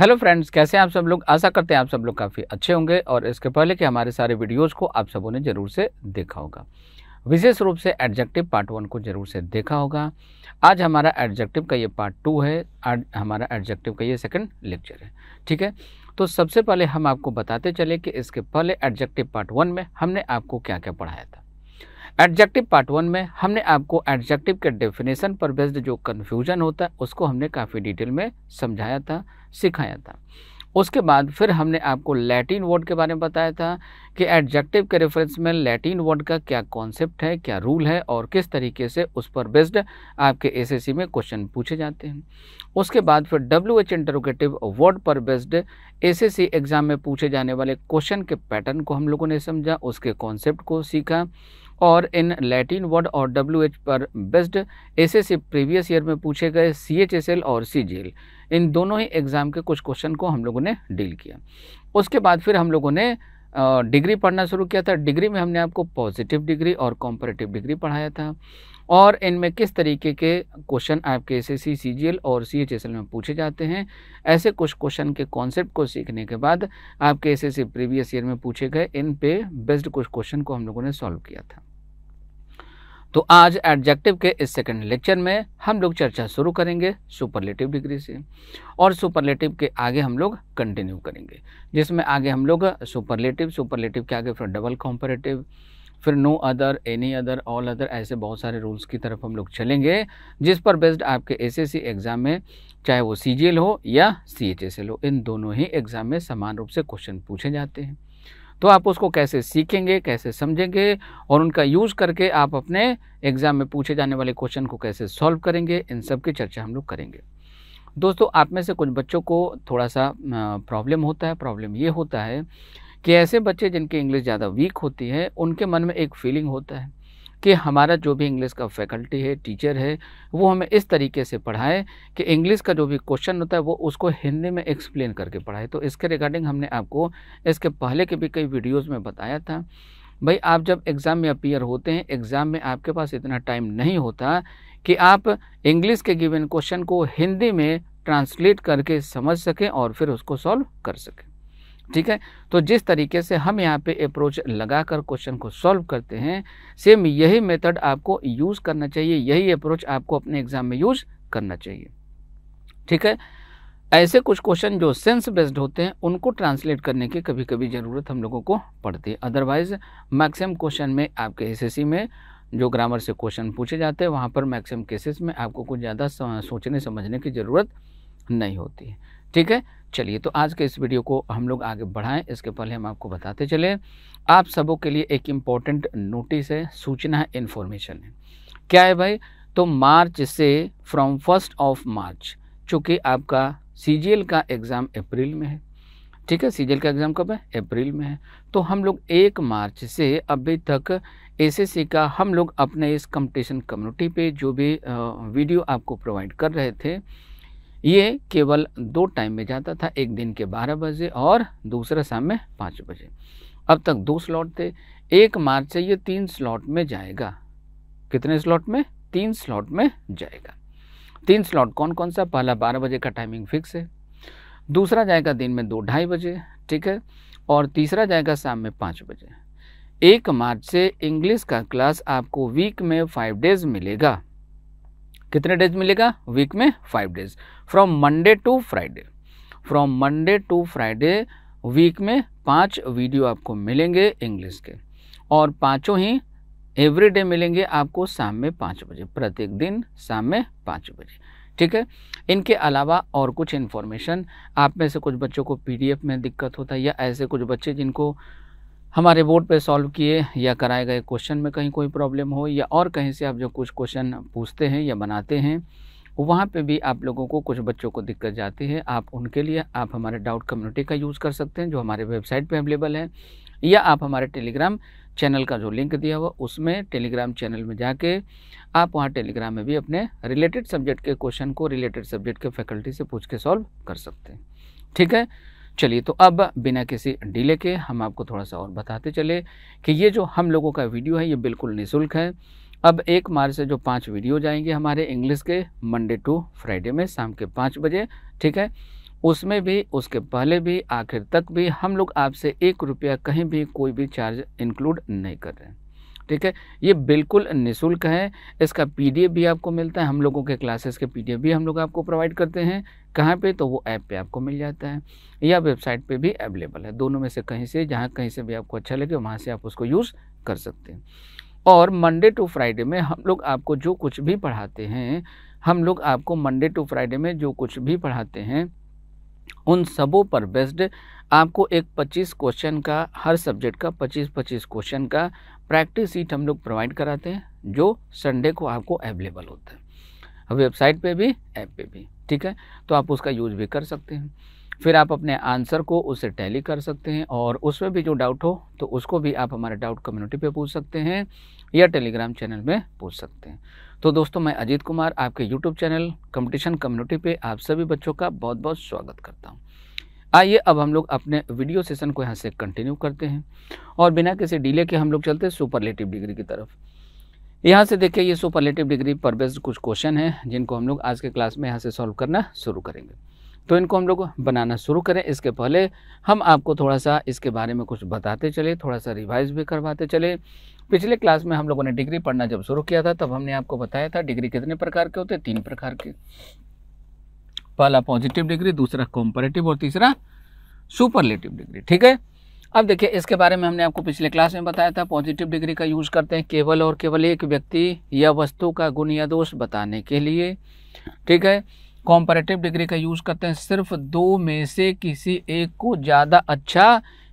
Hello friends कैसे हैं आप सब लोग आशा करते हैं आप सब लोग काफ़ी अच्छे होंगे और इसके पहले कि हमारे सारे वीडियोस को आप सबों ने ज़रूर से देखा होगा विशेष रूप से एडजेक्टिव पार्ट वन को ज़रूर से देखा होगा आज हमारा एडजेक्टिव का ये पार्ट टू है आज हमारा एडजेक्टिव का ये सेकंड लेक्चर है ठीक है तो सबसे पहले हम आपको बताते चले कि इसके पहले एडजेक्टिव पार्ट वन में हमने आपको क्या क्या पढ़ाया था एडजेक्टिव पार्ट वन में हमने आपको एडजेक्टिव के डेफिनेशन पर बेस्ड जो कन्फ्यूजन होता है उसको हमने काफ़ी डिटेल में समझाया था सिखाया था उसके बाद फिर हमने आपको लैटिन वर्ड के बारे में बताया था कि एडजेक्टिव के रेफरेंस में लैटिन वर्ड का क्या कॉन्सेप्ट है क्या रूल है और किस तरीके से उस पर बेस्ड आपके एसएससी में क्वेश्चन पूछे जाते हैं उसके बाद फिर डब्ल्यू एच इंटरोगेटिव वर्ड पर बेस्ड एसएससी एग्ज़ाम में पूछे जाने वाले क्वेश्चन के पैटर्न को हम लोगों ने समझा उसके कॉन्सेप्ट को सीखा और इन लैटिन वर्ड और डब्ल्यू एच पर बेस्ड ऐसे से प्रीवियस ईयर में पूछे गए सी एच एस एल और सी जी एल इन दोनों ही एग्ज़ाम के कुछ क्वेश्चन को हम लोगों ने डील किया उसके बाद फिर हम लोगों ने डिग्री पढ़ना शुरू किया था डिग्री में हमने आपको पॉजिटिव डिग्री और कॉम्परेटिव डिग्री पढ़ाया था और इनमें किस तरीके के क्वेश्चन आपके एस एस और सी में पूछे जाते हैं ऐसे कुछ क्वेश्चन के कॉन्सेप्ट को सीखने के बाद आपके एस प्रीवियस ईयर में पूछे गए इन पे बेस्ड कुछ क्वेश्चन को हम लोगों ने सॉल्व किया था तो आज एडजेक्टिव के इस सेकंड लेक्चर में हम लोग चर्चा शुरू करेंगे सुपरलेटिव डिग्री से और सुपरलेटिव के आगे हम लोग कंटिन्यू करेंगे जिसमें आगे हम लोग सुपरलेटिव सुपरलेटिव के आगे फिर डबल कॉम्परेटिव फिर no other any other all other ऐसे बहुत सारे रूल्स की तरफ हम लोग चलेंगे जिस पर बेस्ड आपके एसएससी एग्ज़ाम में चाहे वो एल हो या एल हो इन दोनों ही एग्ज़ाम में समान रूप से क्वेश्चन पूछे जाते हैं तो आप उसको कैसे सीखेंगे कैसे समझेंगे और उनका यूज़ करके आप अपने एग्ज़ाम में पूछे जाने वाले क्वेश्चन को कैसे सॉल्व करेंगे इन सब की चर्चा हम लोग करेंगे दोस्तों आप में से कुछ बच्चों को थोड़ा सा प्रॉब्लम होता है प्रॉब्लम ये होता है कि ऐसे बच्चे जिनकी इंग्लिश ज़्यादा वीक होती है उनके मन में एक फीलिंग होता है कि हमारा जो भी इंग्लिश का फैकल्टी है टीचर है वो हमें इस तरीके से पढ़ाए कि इंग्लिश का जो भी क्वेश्चन होता है वो उसको हिंदी में एक्सप्लेन करके पढ़ाए तो इसके रिगार्डिंग हमने आपको इसके पहले के भी कई वीडियोज़ में बताया था भाई आप जब एग्ज़ाम में अपीयर होते हैं एग्ज़ाम में आपके पास इतना टाइम नहीं होता कि आप इंग्लिश के गिवन क्वेश्चन को हिंदी में ट्रांसलेट करके समझ सकें और फिर उसको सॉल्व कर सकें ठीक है तो जिस तरीके से हम यहाँ पे अप्रोच लगाकर क्वेश्चन को सॉल्व करते हैं सेम यही मेथड आपको यूज़ करना चाहिए यही अप्रोच आपको अपने एग्ज़ाम में यूज़ करना चाहिए ठीक है ऐसे कुछ क्वेश्चन जो सेंस बेस्ड होते हैं उनको ट्रांसलेट करने की कभी कभी ज़रूरत हम लोगों को पड़ती है अदरवाइज़ मैक्सिमम क्वेश्चन में आपके एस में जो ग्रामर से क्वेश्चन पूछे जाते हैं वहाँ पर मैक्सिमम केसेस में आपको कुछ ज़्यादा सोचने समझने की ज़रूरत नहीं होती है ठीक है चलिए तो आज के इस वीडियो को हम लोग आगे बढ़ाएं इसके पहले हम आपको बताते चले आप सबों के लिए एक इम्पॉर्टेंट नोटिस है सूचना है इन्फॉर्मेशन है क्या है भाई तो मार्च से फ्रॉम फर्स्ट ऑफ मार्च चूँकि आपका सी का एग्ज़ाम अप्रैल में है ठीक है सी का एग्ज़ाम कब है अप्रैल में है तो हम लोग एक मार्च से अभी तक एस का हम लोग अपने इस कंपटीशन कम्युनिटी पे जो भी वीडियो आपको प्रोवाइड कर रहे थे ये केवल दो टाइम में जाता था एक दिन के बारह बजे और दूसरा शाम में पाँच बजे अब तक दो स्लॉट थे एक मार्च से ये तीन स्लॉट में जाएगा कितने स्लॉट में तीन स्लॉट में जाएगा तीन स्लॉट कौन कौन सा पहला बारह बजे का टाइमिंग फिक्स है दूसरा जाएगा दिन में दो ढाई बजे ठीक है और तीसरा जाएगा शाम में पाँच बजे एक मार्च से इंग्लिश का क्लास आपको वीक में फाइव डेज मिलेगा कितने डेज मिलेगा वीक में five days from Monday to Friday from Monday to Friday week में पांच वीडियो आपको मिलेंगे इंग्लिश के और पांचों ही एवरी डे मिलेंगे आपको शाम में पाँच बजे प्रत्येक दिन शाम में पाँच बजे ठीक है इनके अलावा और कुछ इन्फॉर्मेशन आप में से कुछ बच्चों को पीडीएफ में दिक्कत होता है या ऐसे कुछ बच्चे जिनको हमारे बोर्ड पे सॉल्व किए या कराए गए क्वेश्चन में कहीं कोई प्रॉब्लम हो या और कहीं से आप जो कुछ क्वेश्चन पूछते हैं या बनाते हैं वहाँ पे भी आप लोगों को कुछ बच्चों को दिक्कत जाती है आप उनके लिए आप हमारे डाउट कम्युनिटी का यूज़ कर सकते हैं जो हमारे वेबसाइट पे अवेलेबल है या आप हमारे टेलीग्राम चैनल का जो लिंक दिया हुआ उसमें टेलीग्राम चैनल में जाके आप वहाँ टेलीग्राम में भी अपने रिलेटेड सब्जेक्ट के क्वेश्चन को रिलेटेड सब्जेक्ट के फैकल्टी से पूछ के सॉल्व कर सकते हैं ठीक है चलिए तो अब बिना किसी डिले के हम आपको थोड़ा सा और बताते चले कि ये जो हम लोगों का वीडियो है ये बिल्कुल निःशुल्क है अब एक मार्च से जो पाँच वीडियो जाएंगे हमारे इंग्लिश के मंडे टू फ्राइडे में शाम के पाँच बजे ठीक है उसमें भी उसके पहले भी आखिर तक भी हम लोग आपसे एक रुपया कहीं भी कोई भी चार्ज इंक्लूड नहीं कर रहे हैं ठीक है ये बिल्कुल निशुल्क है इसका पीडीएफ भी आपको मिलता है हम लोगों के क्लासेस के पीडीएफ भी हम लोग आपको प्रोवाइड करते हैं कहाँ पे तो वो ऐप पे आपको मिल जाता है या वेबसाइट पे भी अवेलेबल है दोनों में से कहीं से जहाँ कहीं से भी आपको अच्छा लगे वहाँ से आप उसको यूज़ कर सकते हैं और मंडे टू फ्राइडे में हम लोग आपको जो कुछ भी पढ़ाते हैं हम लोग आपको मंडे टू फ्राइडे में जो कुछ भी पढ़ाते हैं उन सबों पर बेस्ड आपको एक 25 क्वेश्चन का हर सब्जेक्ट का 25 25 क्वेश्चन का प्रैक्टिस सीट हम लोग प्रोवाइड कराते हैं जो संडे को आपको अवेलेबल होता है वेबसाइट पे भी ऐप पे भी ठीक है तो आप उसका यूज भी कर सकते हैं फिर आप अपने आंसर को उसे टैली कर सकते हैं और उसमें भी जो डाउट हो तो उसको भी आप हमारे डाउट कम्युनिटी पे पूछ सकते हैं या टेलीग्राम चैनल में पूछ सकते हैं तो दोस्तों मैं अजीत कुमार आपके यूट्यूब चैनल कंपटीशन कम्युनिटी पे आप सभी बच्चों का बहुत बहुत स्वागत करता हूँ आइए अब हम लोग अपने वीडियो सेशन को यहाँ से कंटिन्यू करते हैं और बिना किसी डिले के हम लोग चलते हैं सुपरलेटिव डिग्री की तरफ यहाँ से देखिए ये सुपरलेटिव डिग्री पर बेस्ड कुछ क्वेश्चन हैं जिनको हम लोग आज के क्लास में यहाँ से सॉल्व करना शुरू करेंगे तो इनको हम लोग बनाना शुरू करें इसके पहले हम आपको थोड़ा सा इसके बारे में कुछ बताते चले थोड़ा सा रिवाइज भी करवाते चले पिछले क्लास में हम लोगों ने डिग्री पढ़ना जब शुरू किया था तब हमने आपको बताया था डिग्री कितने प्रकार के होते हैं तीन प्रकार के पहला पॉजिटिव डिग्री दूसरा कॉम्परेटिव और तीसरा सुपरलेटिव डिग्री ठीक है अब देखिए इसके बारे में हमने आपको पिछले क्लास में बताया था पॉजिटिव डिग्री का यूज़ करते हैं केवल और केवल एक व्यक्ति या वस्तु का गुण या दोष बताने के लिए ठीक है कॉम्परेटिव डिग्री का यूज़ करते हैं सिर्फ दो में से किसी एक को ज़्यादा अच्छा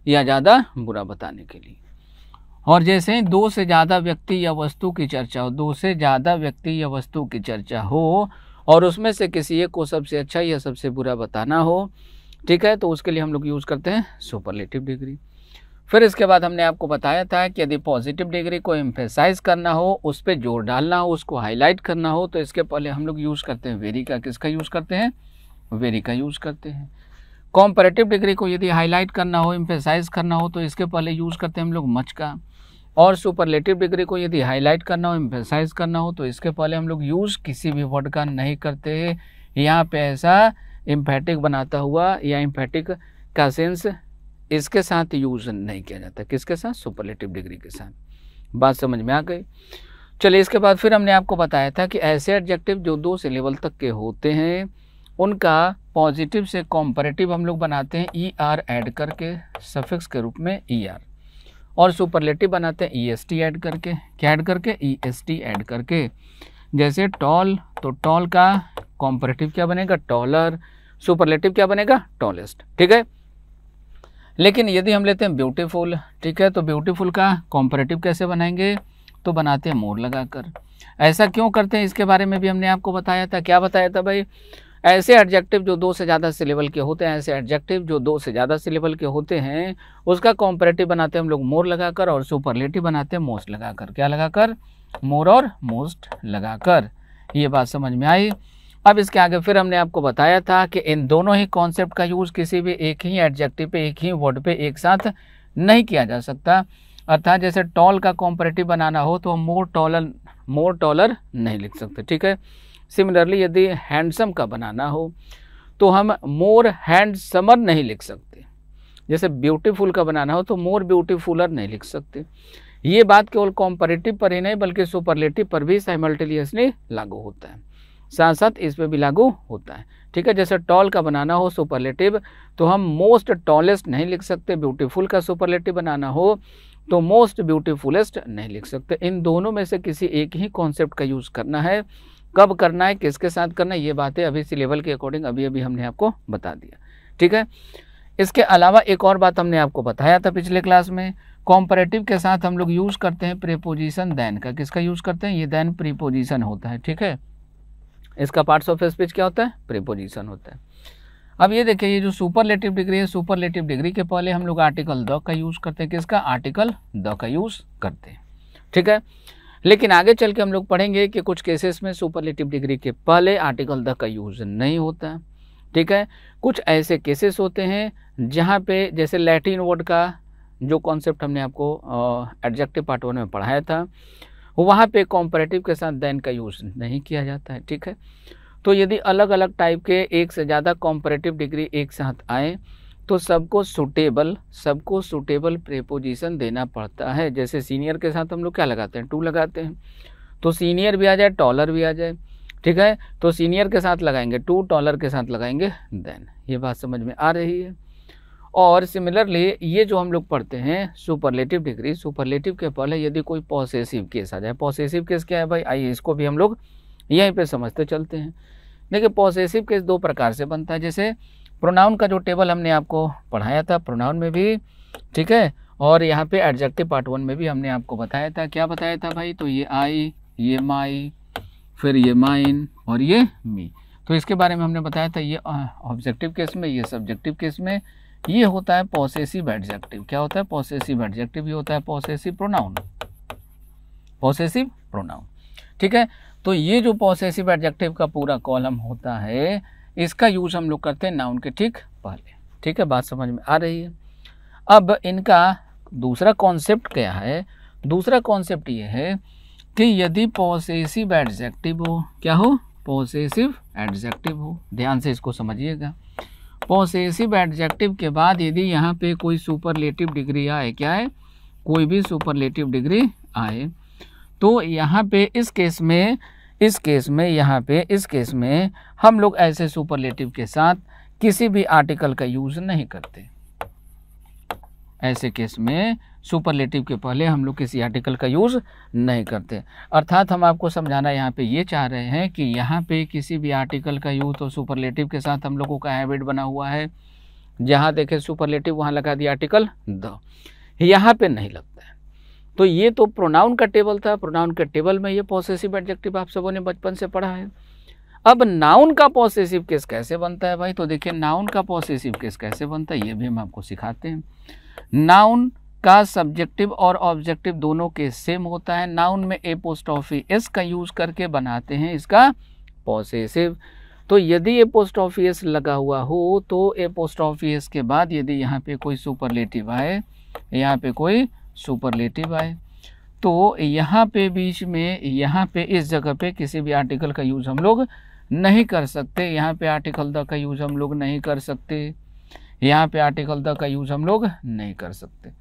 या ज़्यादा बुरा बताने के लिए और जैसे दो से ज़्यादा व्यक्ति या वस्तु की चर्चा हो दो से ज़्यादा व्यक्ति या वस्तु की चर्चा हो और उसमें से किसी एक को सबसे अच्छा या सबसे बुरा बताना हो ठीक है तो उसके लिए हम लोग यूज़ करते हैं सुपरलेटिव डिग्री फिर इसके बाद हमने आपको बताया था कि यदि पॉजिटिव डिग्री को एम्फेसाइज करना हो उस पर जोर डालना हो उसको हाईलाइट करना हो तो इसके पहले हम लोग यूज़ करते हैं वेरी का किसका यूज़ करते हैं वेरी का यूज़ करते हैं कॉम्परेटिव डिग्री को यदि हाईलाइट करना हो एम्फेसाइज करना हो तो इसके पहले यूज़ करते हैं हम लोग मच का और सुपरलेटिव डिग्री को यदि हाईलाइट करना हो एम्फेसाइज करना हो तो इसके पहले हम लोग यूज़ किसी भी वर्ड का नहीं करते यहाँ पे ऐसा इम्फेटिक बनाता हुआ या इम्फेटिक का सेंस इसके साथ यूज़ नहीं किया जाता किसके साथ सुपरलेटिव डिग्री के साथ बात समझ में आ गई चलिए इसके बाद फिर हमने आपको बताया था कि ऐसे एडजेक्टिव जो दो से लेवल तक के होते हैं उनका पॉजिटिव से कॉम्परेटिव हम लोग बनाते हैं ई आर एड करके सफिक्स के रूप में ई e ER. आर और सुपरलेटिव बनाते हैं ई एस टी ऐड करके क्या ऐड करके ई एस टी ऐड करके जैसे टॉल तो टॉल का कॉम्परेटिव क्या बनेगा टॉलर सुपरलेटिव क्या बनेगा टॉलेस्ट ठीक है लेकिन यदि हम लेते हैं ब्यूटीफुल ठीक है तो ब्यूटीफुल का कॉम्परेटिव कैसे बनाएंगे तो बनाते हैं मोर लगाकर ऐसा क्यों करते हैं इसके बारे में भी हमने आपको बताया था क्या बताया था भाई ऐसे एडजेक्टिव जो दो से ज़्यादा सिलेबल के होते हैं ऐसे एडजेक्टिव जो दो से ज़्यादा सिलेबल के होते हैं उसका कॉम्परेटिव बनाते हैं हम लोग मोर लगाकर और सुपरलेटिव बनाते हैं मोस्ट लगाकर क्या लगाकर मोर और मोस्ट लगाकर ये बात समझ में आई अब इसके आगे फिर हमने आपको बताया था कि इन दोनों ही कॉन्सेप्ट का यूज़ किसी भी एक ही एडजेक्टिव पे एक ही वर्ड पे एक साथ नहीं किया जा सकता अर्थात जैसे टॉल का कॉम्परेटिव बनाना हो तो हम मोर टॉलर मोर टॉलर नहीं लिख सकते ठीक है सिमिलरली यदि हैंडसम का बनाना हो तो हम मोर हैंडसमर नहीं लिख सकते जैसे ब्यूटीफुल का बनाना हो तो मोर ब्यूटीफुलर नहीं लिख सकते ये बात केवल कॉम्परेटिव पर ही नहीं बल्कि सुपरलेटिव पर भी साइमल्टेनियसली लागू होता है साथ साथ इस पर भी लागू होता है ठीक है जैसे टॉल का बनाना हो सुपरलेटिव तो हम मोस्ट टॉलेस्ट नहीं लिख सकते ब्यूटीफुल का सुपरलेटिव बनाना हो तो मोस्ट ब्यूटीफुलेस्ट नहीं लिख सकते इन दोनों में से किसी एक ही कॉन्सेप्ट का यूज़ करना है कब करना है किसके साथ करना है ये बातें अभी इसी लेवल के अकॉर्डिंग अभी अभी हमने आपको बता दिया ठीक है इसके अलावा एक और बात हमने आपको बताया था पिछले क्लास में कॉम्परेटिव के साथ हम लोग यूज़ करते हैं प्रीपोजिशन दैन का किसका यूज़ करते हैं ये दैन प्रीपोजिशन होता है ठीक है इसका पार्ट्स ऑफ स्पीच क्या होता है प्रीपोजिशन होता है अब ये देखिए ये जो सुपरलेटिव डिग्री है सुपरलेटिव डिग्री के पहले हम लोग आर्टिकल द का यूज़ करते हैं किसका आर्टिकल द का यूज़ करते हैं ठीक है लेकिन आगे चल के हम लोग पढ़ेंगे कि कुछ केसेस में सुपरलेटिव डिग्री के पहले आर्टिकल द का यूज़ नहीं होता है ठीक है कुछ ऐसे केसेस होते हैं जहाँ पे जैसे लैटिन वर्ड का जो कॉन्सेप्ट हमने आपको एडजेक्टिव पार्ट वन में पढ़ाया था वहाँ पे कॉम्परेटिव के साथ दैन का यूज़ नहीं किया जाता है ठीक है तो यदि अलग अलग टाइप के एक से ज़्यादा कॉम्परेटिव डिग्री एक साथ आए तो सबको सुटेबल सबको सुटेबल प्रेपोजिशन देना पड़ता है जैसे सीनियर के साथ हम लोग क्या लगाते हैं टू लगाते हैं तो सीनियर भी आ जाए टॉलर भी आ जाए ठीक है तो सीनियर के साथ लगाएंगे टू टॉलर के साथ लगाएंगे देन ये बात समझ में आ रही है और सिमिलरली ये जो हम लोग पढ़ते हैं सुपरलेटिव डिग्री सुपरलेटिव के पहले यदि कोई पॉसेसिव केस आ जाए पॉसेसिव केस क्या है भाई आइए इसको भी हम लोग यहीं पर समझते चलते हैं देखिए पॉसेसिव केस दो प्रकार से बनता है जैसे प्रोनाउन का जो टेबल हमने आपको पढ़ाया था प्रोनाउन में भी ठीक है और यहाँ पे एडजेक्टिव पार्ट वन में भी हमने आपको बताया था क्या बताया था भाई तो ये आई ये माई फिर ये माइन और ये मी तो इसके बारे में हमने बताया था ये ऑब्जेक्टिव केस में ये सब्जेक्टिव केस में ये होता है पॉसेसिव एडजेक्टिव क्या होता है पॉसेसिव एडजेक्टिव ये होता है पॉसेसिव प्रोनाउन पॉसेसिव प्रोनाउन ठीक है तो ये जो पॉसेसिव एडजेक्टिव का पूरा कॉलम होता है इसका यूज़ हम लोग करते हैं नाउन के ठीक पहले ठीक है बात समझ में आ रही है अब इनका दूसरा कॉन्सेप्ट क्या है दूसरा कॉन्सेप्ट ये है कि यदि पॉसेसिव एडजेक्टिव हो क्या हो पॉसेसिव एडजेक्टिव हो ध्यान से इसको समझिएगा पॉसेसिव एडजेक्टिव के बाद यदि यहाँ पे कोई सुपरलेटिव डिग्री आए क्या है कोई भी सुपरलेटिव डिग्री आए तो यहाँ पे इस केस में इस केस में यहाँ पे इस केस में हम लोग ऐसे सुपरलेटिव के साथ किसी भी आर्टिकल का यूज़ नहीं करते ऐसे केस में सुपरलेटिव के पहले हम लोग किसी आर्टिकल का यूज़ नहीं करते अर्थात हम आपको समझाना यहाँ पे ये चाह रहे हैं कि यहाँ पे किसी भी आर्टिकल का यूज़ तो सुपरलेटिव के साथ हम लोगों का हैबिट बना हुआ है जहाँ देखे सुपरलेटिव वहाँ लगा दिया आर्टिकल द यहाँ पे नहीं लगता है तो ये तो प्रोनाउन का टेबल था प्रोनाउन के टेबल में ये पॉसेसिव एडजेक्टिव आप सबों ने बचपन से पढ़ा है अब नाउन का पॉसेसिव केस कैसे बनता है भाई तो देखिए नाउन का पॉसेसिव केस कैसे बनता है ये भी हम आपको सिखाते हैं नाउन का सब्जेक्टिव और ऑब्जेक्टिव दोनों के सेम होता है नाउन में ए पोस्ट ऑफी एस का यूज़ करके बनाते हैं इसका पॉसेसिव तो यदि ये पोस्ट ऑफिस लगा हुआ हो तो ए पोस्ट ऑफिस के बाद यदि यहाँ पे कोई सुपरलेटिव आए यहाँ पे कोई सुपरलेटिव आए तो यहाँ पे बीच में यहाँ पे इस जगह पे किसी भी आर्टिकल का यूज़ हम लोग नहीं कर सकते यहाँ पे आर्टिकल द का यूज़ हम लोग नहीं कर सकते यहाँ पे आर्टिकल द का यूज़ हम लोग नहीं कर सकते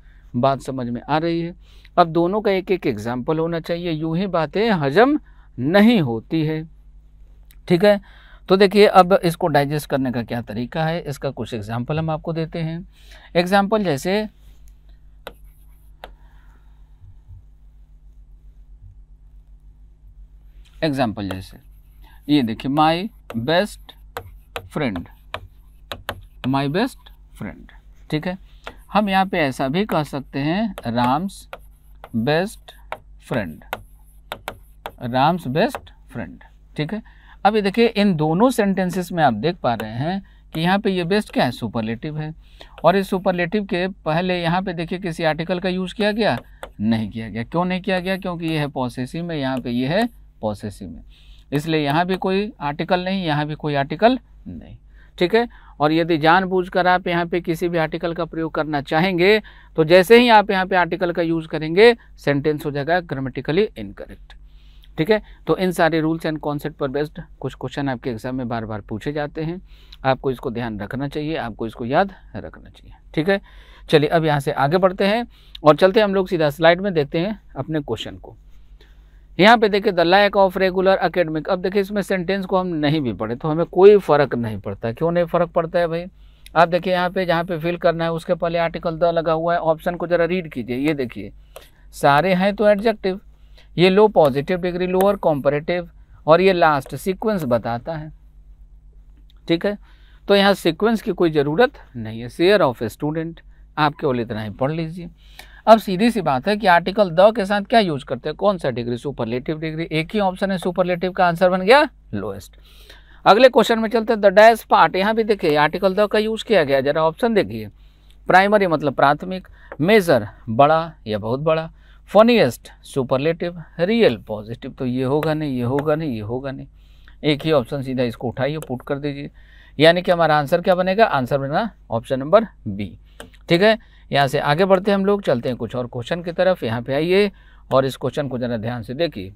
बात समझ में आ रही है अब दोनों का एक एक एग्जाम्पल होना चाहिए यूँ ही बातें हजम नहीं होती है ठीक है तो देखिए अब इसको डाइजेस्ट करने का क्या तरीका है इसका कुछ एग्जाम्पल हम आपको देते हैं एग्जाम्पल जैसे एग्जाम्पल जैसे ये देखिए my best friend my best friend ठीक है हम यहाँ पे ऐसा भी कह सकते हैं Ram's best friend Ram's best friend ठीक है अब ये देखिए इन दोनों सेंटेंसेस में आप देख पा रहे हैं कि यहाँ पे ये बेस्ट क्या है सुपरलेटिव है और इस सुपरलेटिव के पहले यहाँ पे देखिए किसी आर्टिकल का यूज़ किया गया नहीं किया गया क्यों नहीं किया गया क्योंकि ये है पॉसेसिव में यहाँ पे ये है पॉसेसिव में इसलिए यहाँ भी कोई आर्टिकल नहीं यहाँ भी कोई आर्टिकल नहीं ठीक है और यदि जानबूझकर आप यहाँ पे किसी भी आर्टिकल का प्रयोग करना चाहेंगे तो जैसे ही आप यहाँ पे आर्टिकल का यूज़ करेंगे सेंटेंस हो जाएगा ग्रामेटिकली इनकरेक्ट ठीक है तो इन सारे रूल्स एंड कॉन्सेप्ट पर बेस्ड कुछ क्वेश्चन आपके एग्जाम में बार बार पूछे जाते हैं आपको इसको ध्यान रखना चाहिए आपको इसको याद रखना चाहिए ठीक है चलिए अब यहाँ से आगे बढ़ते हैं और चलते हैं हम लोग सीधा स्लाइड में देखते हैं अपने क्वेश्चन को यहाँ पे देखिए the lack of regular academic अब देखिए इसमें सेंटेंस को हम नहीं भी पढ़े तो हमें कोई फ़र्क नहीं पड़ता क्यों नहीं फ़र्क पड़ता है भाई आप देखिए यहाँ पे जहाँ पे फिल करना है उसके पहले आर्टिकल द लगा हुआ है ऑप्शन को ज़रा रीड कीजिए ये देखिए सारे हैं तो एडजेक्टिव ये low positive degree lower comparative और ये लास्ट सीक्वेंस बताता है ठीक है तो यहाँ सीक्वेंस की कोई ज़रूरत नहीं है शेयर ऑफ ए स्टूडेंट आप केवल इतना ही पढ़ लीजिए अब सीधी सी बात है कि आर्टिकल द के साथ क्या यूज करते हैं कौन सा डिग्री सुपरलेटिव डिग्री एक ही ऑप्शन है सुपरलेटिव का आंसर बन गया लोएस्ट अगले क्वेश्चन में चलते हैं द डैश पार्ट यहाँ भी देखिए आर्टिकल द का यूज किया गया जरा ऑप्शन देखिए प्राइमरी मतलब प्राथमिक मेजर बड़ा या बहुत बड़ा फनीएस्ट सुपरलेटिव रियल पॉजिटिव तो ये होगा नहीं ये होगा नहीं ये होगा नहीं एक ही ऑप्शन सीधा इसको उठाइए पुट कर दीजिए यानी कि हमारा आंसर क्या बनेगा आंसर बनेगा ऑप्शन नंबर बी ठीक है यहाँ से आगे बढ़ते हैं हम लोग चलते हैं कुछ और क्वेश्चन की तरफ यहाँ पे आइए और इस क्वेश्चन को ज़रा ध्यान से देखिए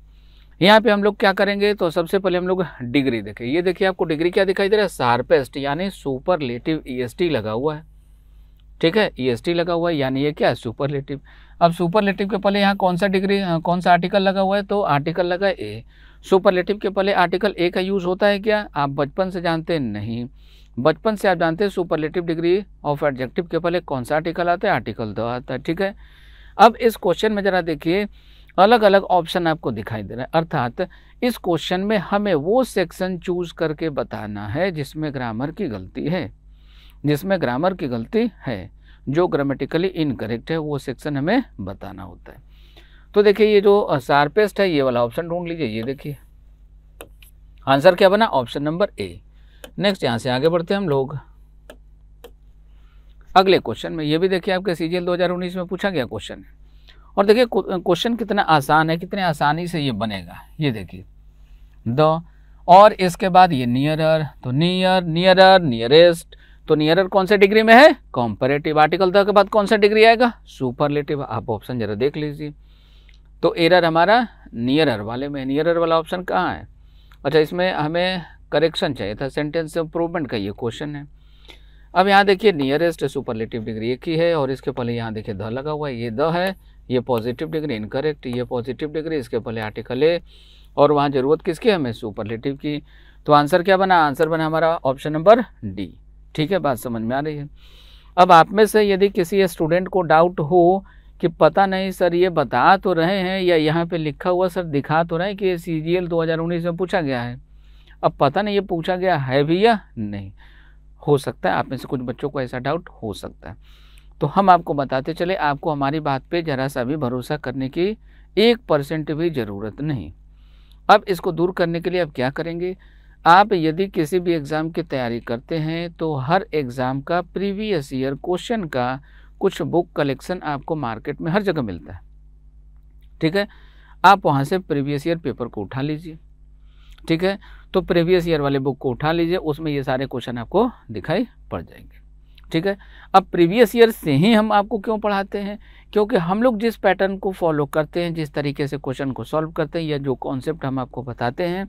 यहाँ पे हम लोग क्या करेंगे तो सबसे पहले हम लोग डिग्री देखें ये देखिए आपको डिग्री क्या दिखाई दे रहा है सार्पेस्ट यानी सुपरलेटिव ईएसटी e लगा हुआ है ठीक है ई e लगा हुआ है यानी ये क्या है सुपरलेटिव अब सुपरलेटिव के पहले यहाँ कौन सा डिग्री कौन सा आर्टिकल लगा हुआ है तो आर्टिकल लगा ए सुपरलेटिव के पहले आर्टिकल ए का यूज़ होता है क्या आप बचपन से जानते नहीं बचपन से आप जानते हैं सुपरलेटिव डिग्री ऑफ एडजेक्टिव के पहले कौन सा आर्टिकल आता है आर्टिकल दो आता है ठीक है अब इस क्वेश्चन में ज़रा देखिए अलग अलग ऑप्शन आपको दिखाई दे रहा है अर्थात इस क्वेश्चन में हमें वो सेक्शन चूज करके बताना है जिसमें ग्रामर की गलती है जिसमें ग्रामर की गलती है जो ग्रामेटिकली इनकरेक्ट है वो सेक्शन हमें बताना होता है तो देखिए ये जो सार्पेस्ट है ये वाला ऑप्शन ढूंढ लीजिए ये देखिए आंसर क्या बना ऑप्शन नंबर ए नेक्स्ट यहाँ से आगे बढ़ते हैं हम लोग अगले क्वेश्चन में ये भी देखिए आपके सी जी में पूछा गया क्वेश्चन और देखिए क्वेश्चन कितना आसान है कितने आसानी से ये बनेगा ये देखिए द और इसके बाद ये नियरर तो नियर नियरर नियरेस्ट तो नियरर कौन से डिग्री में है कॉम्परेटिव आर्टिकल द के बाद कौन सा डिग्री आएगा सुपरलेटिव आप ऑप्शन जरा देख लीजिए तो एरर हमारा नियरर वाले में नियरर वाला ऑप्शन कहाँ है अच्छा इसमें हमें करेक्शन चाहिए था सेंटेंस इंप्रूवमेंट का ये क्वेश्चन है अब यहाँ देखिए नियरेस्ट सुपरलेटिव डिग्री एक ही है और इसके पहले यहाँ देखिए द लगा हुआ है ये द है ये पॉजिटिव डिग्री इनकरेक्ट ये पॉजिटिव डिग्री इसके पहले आर्टिकल है और वहाँ ज़रूरत किसकी है हमें सुपरलेटिव की तो आंसर क्या बना आंसर बना हमारा ऑप्शन नंबर डी ठीक है बात समझ में आ रही है अब आप में से यदि किसी स्टूडेंट को डाउट हो कि पता नहीं सर ये बता तो रहे हैं या यहाँ पे लिखा हुआ सर दिखा तो रहे हैं कि सी जी एल में पूछा गया है अब पता नहीं ये पूछा गया है भी या नहीं हो सकता है आप में से कुछ बच्चों को ऐसा डाउट हो सकता है तो हम आपको बताते चले आपको हमारी बात पे ज़रा सा भी भरोसा करने की एक परसेंट भी ज़रूरत नहीं अब इसको दूर करने के लिए आप क्या करेंगे आप यदि किसी भी एग्ज़ाम की तैयारी करते हैं तो हर एग्ज़ाम का प्रीवियस ईयर क्वेश्चन का कुछ बुक कलेक्शन आपको मार्केट में हर जगह मिलता है ठीक है आप वहाँ से प्रीवियस ईयर पेपर को उठा लीजिए ठीक है तो प्रीवियस ईयर वाले बुक को उठा लीजिए उसमें ये सारे क्वेश्चन आपको दिखाई पड़ जाएंगे ठीक है अब प्रीवियस ईयर से ही हम आपको क्यों पढ़ाते हैं क्योंकि हम लोग जिस पैटर्न को फॉलो करते हैं जिस तरीके से क्वेश्चन को सॉल्व करते हैं या जो कॉन्सेप्ट हम आपको बताते हैं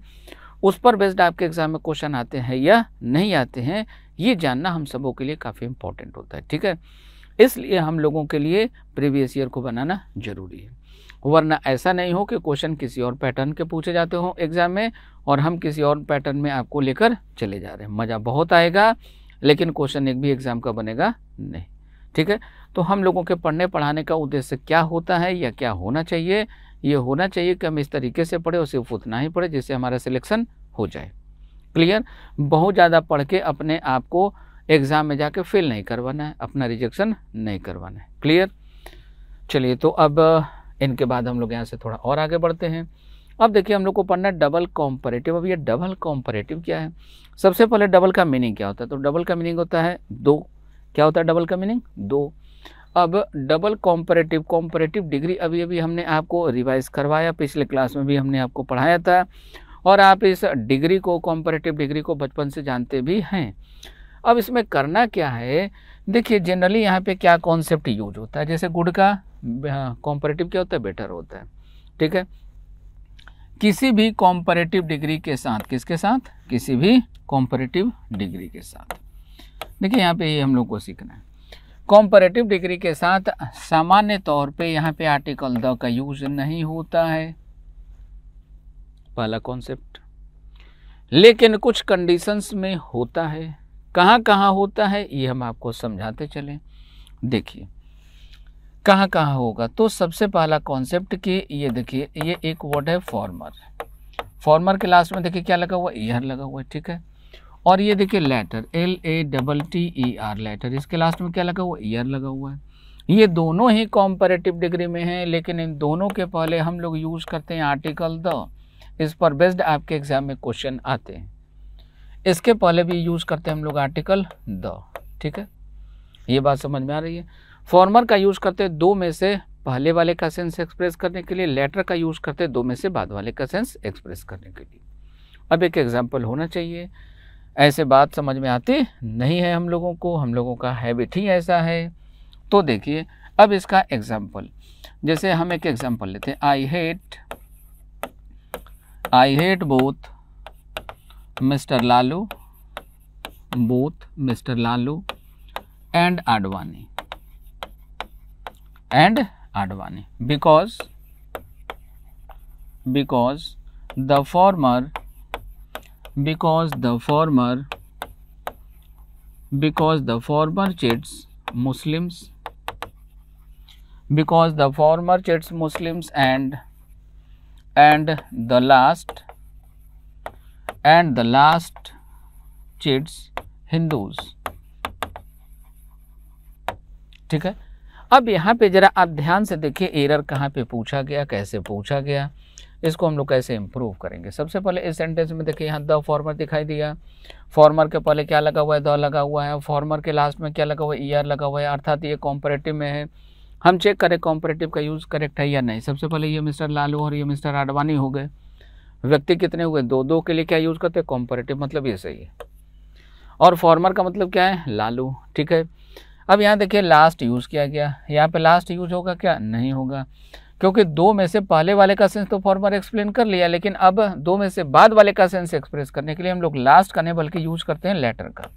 उस पर बेस्ड आपके एग्ज़ाम में क्वेश्चन आते हैं या नहीं आते हैं ये जानना हम सबों के लिए काफ़ी इंपॉर्टेंट होता है ठीक है इसलिए हम लोगों के लिए प्रीवियस ईयर को बनाना ज़रूरी है वरना ऐसा नहीं हो कि क्वेश्चन किसी और पैटर्न के पूछे जाते हों एग्ज़ाम में और हम किसी और पैटर्न में आपको लेकर चले जा रहे हैं मज़ा बहुत आएगा लेकिन क्वेश्चन एक भी एग्ज़ाम का बनेगा नहीं ठीक है तो हम लोगों के पढ़ने पढ़ाने का उद्देश्य क्या होता है या क्या होना चाहिए ये होना चाहिए कि हम इस तरीके से पढ़े और सिर्फ उतना ही पढ़े जिससे हमारा सिलेक्शन हो जाए क्लियर बहुत ज़्यादा पढ़ के अपने आप को एग्ज़ाम में जाके फेल नहीं करवाना है अपना रिजेक्शन नहीं करवाना है क्लियर चलिए तो अब इनके बाद हम लोग यहाँ से थोड़ा और आगे बढ़ते हैं अब देखिए हम लोग को पढ़ना है डबल कॉम्परेटिव अब ये डबल कॉम्परेटिव क्या है सबसे पहले डबल का मीनिंग क्या होता है तो डबल का मीनिंग होता है दो क्या होता है डबल का मीनिंग दो अब डबल कॉम्परेटिव कॉम्परेटिव डिग्री अभी अभी हमने आपको रिवाइज करवाया पिछले क्लास में भी हमने आपको पढ़ाया था और आप इस डिग्री को कॉम्परेटिव डिग्री को बचपन से जानते भी हैं अब इसमें करना क्या है देखिए जनरली यहाँ पे क्या कॉन्सेप्ट यूज होता है जैसे गुड का कॉम्परेटिव हाँ, क्या होता है बेटर होता है ठीक है किसी भी कॉम्परेटिव डिग्री के साथ किसके साथ किसी भी कॉम्परेटिव डिग्री के साथ देखिए यहाँ पे ये हम लोग को सीखना है कॉम्परेटिव डिग्री के साथ सामान्य तौर पे यहाँ पे आर्टिकल द का यूज नहीं होता है पहला कॉन्सेप्ट लेकिन कुछ कंडीशंस में होता है कहाँ कहाँ होता है ये हम आपको समझाते चलें देखिए कहाँ कहाँ होगा तो सबसे पहला कॉन्सेप्ट कि ये देखिए ये एक वर्ड है फॉर्मर फॉर्मर के लास्ट में देखिए क्या लगा हुआ ईयर लगा हुआ है ठीक है और ये देखिए letter L A double T E R letter इसके लास्ट में क्या लगा हुआ ईयर लगा हुआ है ये दोनों ही कॉम्परेटिव डिग्री में हैं लेकिन इन दोनों के पहले हम लोग यूज़ करते हैं आर्टिकल द इस पर बेस्ड आपके एग्ज़ाम में क्वेश्चन आते हैं इसके पहले भी यूज़ करते हैं हम लोग आर्टिकल द ठीक है ये बात समझ में आ रही है फॉर्मर का यूज़ करते दो में से पहले वाले का सेंस एक्सप्रेस करने के लिए लेटर का यूज़ करते हैं दो में से बाद वाले का सेंस एक्सप्रेस करने के लिए अब एक एग्जाम्पल होना चाहिए ऐसे बात समझ में आती नहीं है हम लोगों को हम लोगों का हैबिट ही ऐसा है तो देखिए अब इसका एग्जाम्पल जैसे हम एक एग्जाम्पल लेते हैं I hate I hate both Mister Lalu both Mister Lalu and Advani and Advani because because the former because the former because the former cheats Muslims because the former cheats Muslims and and the last and the last cheats Hindus ठीक है अब यहाँ पे ज़रा आप ध्यान से देखिए एरर कहाँ पे पूछा गया कैसे पूछा गया इसको हम लोग कैसे इम्प्रूव करेंगे सबसे पहले इस सेंटेंस में देखिए यहाँ द फॉर्मर दिखाई दिया फॉर्मर के पहले क्या लगा हुआ है द लगा हुआ है फॉर्मर के लास्ट में क्या लगा हुआ है ईयर er लगा हुआ है अर्थात ये कॉम्परेटिव में है हम चेक करें कॉम्परेटिव का यूज़ करेक्ट है या नहीं सबसे पहले ये मिस्टर लालू और ये मिस्टर आडवानी हो गए व्यक्ति कितने हुए दो दो के लिए क्या यूज़ करते हैं कॉम्परेटिव मतलब ये सही है और फॉर्मर का मतलब क्या है लालू ठीक है अब यहाँ देखिए लास्ट यूज़ किया गया यहाँ पे लास्ट यूज होगा क्या नहीं होगा क्योंकि दो में से पहले वाले का सेंस तो फॉर्मर एक्सप्लेन कर लिया लेकिन अब दो में से बाद वाले का सेंस एक्सप्रेस करने के लिए हम लोग लास्ट का नहीं बल्कि यूज करते हैं लेटर का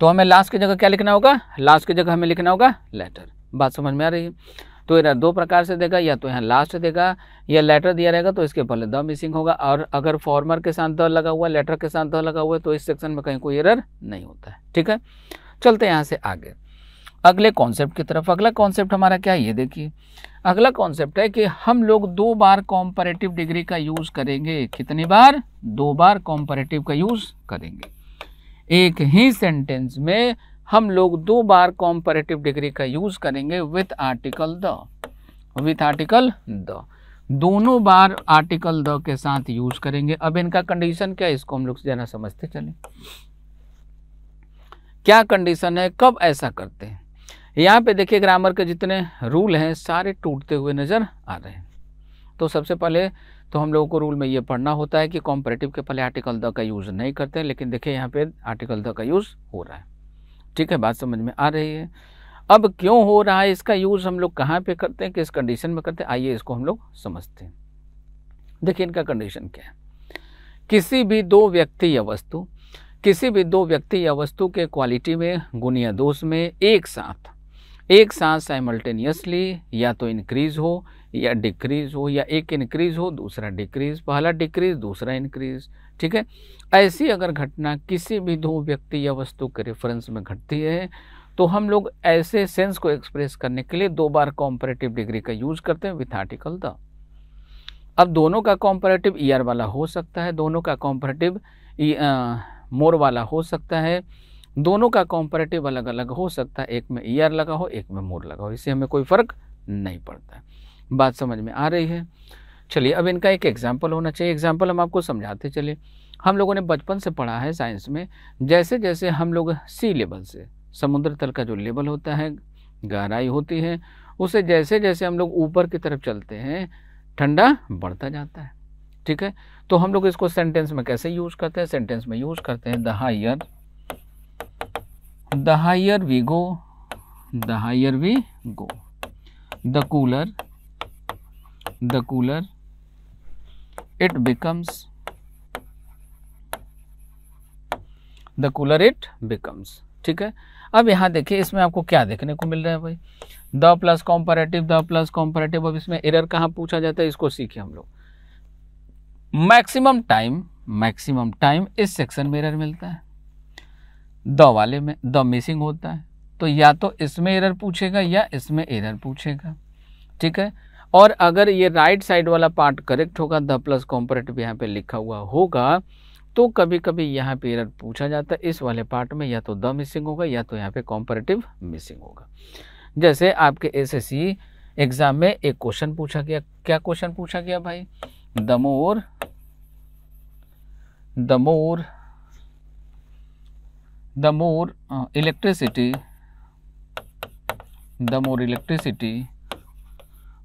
तो हमें लास्ट की जगह क्या लिखना होगा लास्ट की जगह हमें लिखना होगा लेटर बात समझ में आ रही है तो इधर दो प्रकार से देगा या तो यहाँ लास्ट देगा या लेटर दिया रहेगा तो इसके पहले द मिसिंग होगा और अगर फॉर्मर के साथ द लगा हुआ लेटर के साथ द लगा हुआ है तो इस सेक्शन में कहीं कोई एरर नहीं होता है ठीक है चलते हैं यहाँ से आगे अगले कॉन्सेप्ट की तरफ अगला कॉन्सेप्ट हमारा क्या है ये देखिए अगला कॉन्सेप्ट है कि हम लोग दो बार कॉम्परेटिव डिग्री का यूज़ करेंगे कितनी बार दो बार कॉम्परेटिव का यूज़ करेंगे एक ही सेंटेंस में हम लोग दो बार कॉम्परेटिव डिग्री का यूज़ करेंगे with article the with article the दोनों बार आर्टिकल द के साथ यूज़ करेंगे अब इनका कंडीशन क्या है इसको हम लोग जाना समझते चले क्या कंडीशन है कब ऐसा करते हैं यहाँ पे देखिए ग्रामर के जितने रूल हैं सारे टूटते हुए नज़र आ रहे हैं तो सबसे पहले तो हम लोगों को रूल में ये पढ़ना होता है कि कॉम्परेटिव के पहले आर्टिकल द का यूज़ नहीं करते लेकिन देखिए यहाँ पे आर्टिकल द का यूज़ हो रहा है ठीक है बात समझ में आ रही है अब क्यों हो रहा है इसका यूज़ हम लोग कहाँ पे करते हैं किस कंडीशन में करते हैं आइए इसको हम लोग समझते हैं देखिए इनका कंडीशन क्या है किसी भी दो व्यक्ति या वस्तु किसी भी दो व्यक्ति या वस्तु के क्वालिटी में गुण या दोष में एक साथ एक साथ साइमल्टेनियसली या तो इंक्रीज हो या डिक्रीज हो या एक इंक्रीज हो दूसरा डिक्रीज पहला डिक्रीज दूसरा इंक्रीज ठीक है ऐसी अगर घटना किसी भी दो व्यक्ति या वस्तु के रेफरेंस में घटती है तो हम लोग ऐसे सेंस को एक्सप्रेस करने के लिए दो बार कॉम्परेटिव डिग्री का यूज करते हैं विथ आर्टिकल द अब दोनों का कॉम्परेटिव ईयर वाला हो सकता है दोनों का कॉम्परेटिव मोर वाला हो सकता है दोनों का कॉम्परेटिव अलग अलग हो सकता है एक में ईयर लगा हो एक में मोर लगा हो इससे हमें कोई फ़र्क नहीं पड़ता बात समझ में आ रही है चलिए अब इनका एक एग्जाम्पल होना चाहिए एग्जाम्पल हम आपको समझाते चले हम लोगों ने बचपन से पढ़ा है साइंस में जैसे जैसे हम लोग सी लेवल से समुद्र तल का जो लेवल होता है गहराई होती है उसे जैसे जैसे हम लोग ऊपर की तरफ चलते हैं ठंडा बढ़ता जाता है ठीक है तो हम लोग इसको सेंटेंस में कैसे यूज़ करते हैं सेंटेंस में यूज़ करते हैं the higher the higher we go the higher we go the cooler the cooler it becomes the cooler it becomes ठीक है अब यहाँ देखिए इसमें आपको क्या देखने को मिल रहा है भाई the plus comparative the plus comparative अब इसमें एरर कहाँ पूछा जाता है इसको सीखे हम लोग मैक्सिमम टाइम मैक्सिमम टाइम इस सेक्शन में एरर मिलता है द वाले में द मिसिंग होता है तो या तो इसमें एरर पूछेगा या इसमें एरर पूछेगा ठीक है और अगर ये राइट साइड वाला पार्ट करेक्ट होगा द प्लस कॉम्परेटिव यहाँ पे लिखा हुआ होगा तो कभी कभी यहाँ पे एरर पूछा जाता है इस वाले पार्ट में या तो द मिसिंग होगा या तो यहाँ पे कॉम्परेटिव मिसिंग होगा जैसे आपके एसएससी एग्ज़ाम में एक क्वेश्चन पूछा गया क्या क्वेश्चन पूछा गया भाई the more the more the more electricity the more electricity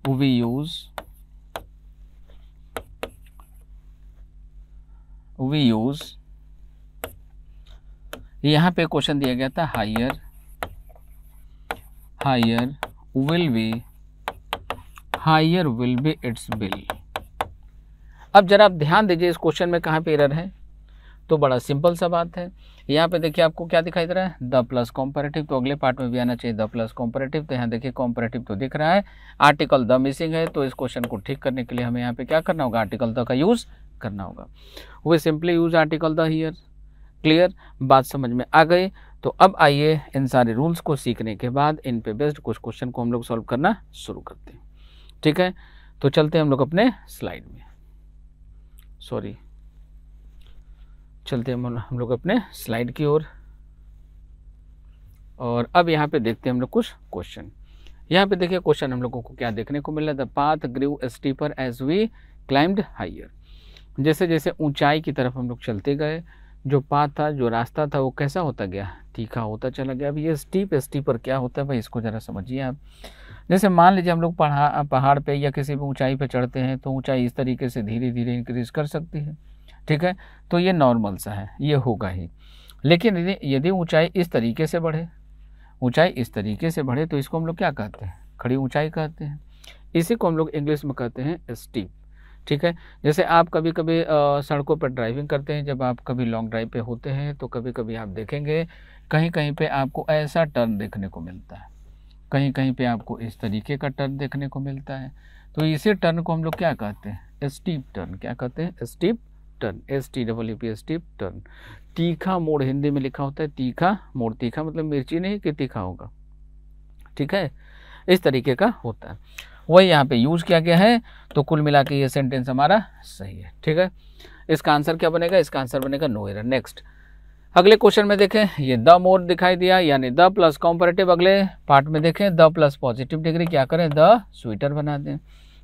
we use we use यहां पे क्वेश्चन दिया गया था higher higher will be higher will be its bill अब जरा आप ध्यान दीजिए इस क्वेश्चन में कहां पे एरर है तो बड़ा सिंपल सा बात है यहाँ पे देखिए आपको क्या दिखाई दे रहा है द प्लस कॉम्परेटिव तो अगले पार्ट में भी आना चाहिए द प्लस कॉम्परेटिव तो यहाँ देखिए कॉम्परेटिव तो दिख रहा है आर्टिकल द मिसिंग है तो इस क्वेश्चन को ठीक करने के लिए हमें यहाँ पे क्या करना होगा आर्टिकल द का यूज़ करना होगा we simply use article the here clear बात समझ में आ गई तो अब आइए इन सारे रूल्स को सीखने के बाद इन पे बेस्ड कुछ क्वेश्चन को हम लोग सॉल्व करना शुरू करते हैं ठीक है तो चलते हैं हम लोग अपने स्लाइड में सॉरी चलते हैं हम लोग अपने स्लाइड की ओर और, अब यहाँ पे देखते हैं हम लोग कुछ क्वेश्चन यहाँ पे देखिए क्वेश्चन हम लोगों को क्या देखने को मिला the path grew steeper as we climbed higher जैसे जैसे ऊंचाई की तरफ हम लोग चलते गए जो पाथ था जो रास्ता था वो कैसा होता गया तीखा होता चला गया अब ये स्टीप स्टीप पर क्या होता है भाई इसको ज़रा समझिए आप जैसे मान लीजिए हम लोग पहाड़ पहाड़ पे या किसी भी ऊंचाई पे चढ़ते हैं तो ऊंचाई इस तरीके से धीरे धीरे इंक्रीज कर सकती है ठीक है तो ये नॉर्मल सा है ये होगा ही लेकिन यदि यदि ऊंचाई इस तरीके से बढ़े ऊंचाई इस तरीके से बढ़े तो इसको हम लोग क्या कहते हैं खड़ी ऊंचाई कहते हैं इसी को हम लोग इंग्लिश में कहते हैं स्टीप ठीक है जैसे आप कभी कभी सड़कों पर ड्राइविंग करते हैं जब आप कभी लॉन्ग ड्राइव पे होते हैं तो कभी कभी आप देखेंगे कहीं कहीं पे आपको ऐसा टर्न देखने को मिलता है कहीं कहीं पे आपको इस तरीके का टर्न देखने को मिलता है तो इसी टर्न को हम लोग क्या कहते हैं स्टीप टर्न क्या कहते हैं steep turn S T double U P steep turn तीखा मोड़ हिंदी में लिखा होता है तीखा मोड़ तीखा मतलब मिर्ची नहीं कि तीखा होगा ठीक है इस तरीके का होता है वही यहाँ पे यूज़ किया गया है तो कुल मिला के ये सेंटेंस हमारा सही है ठीक है इसका आंसर क्या बनेगा इसका आंसर बनेगा नो एरर नेक्स्ट अगले क्वेश्चन में देखें ये द मोर दिखाई दिया यानी द प्लस कॉम्परेटिव अगले पार्ट में देखें द प्लस पॉजिटिव डिग्री क्या करें द स्वीटर बना दें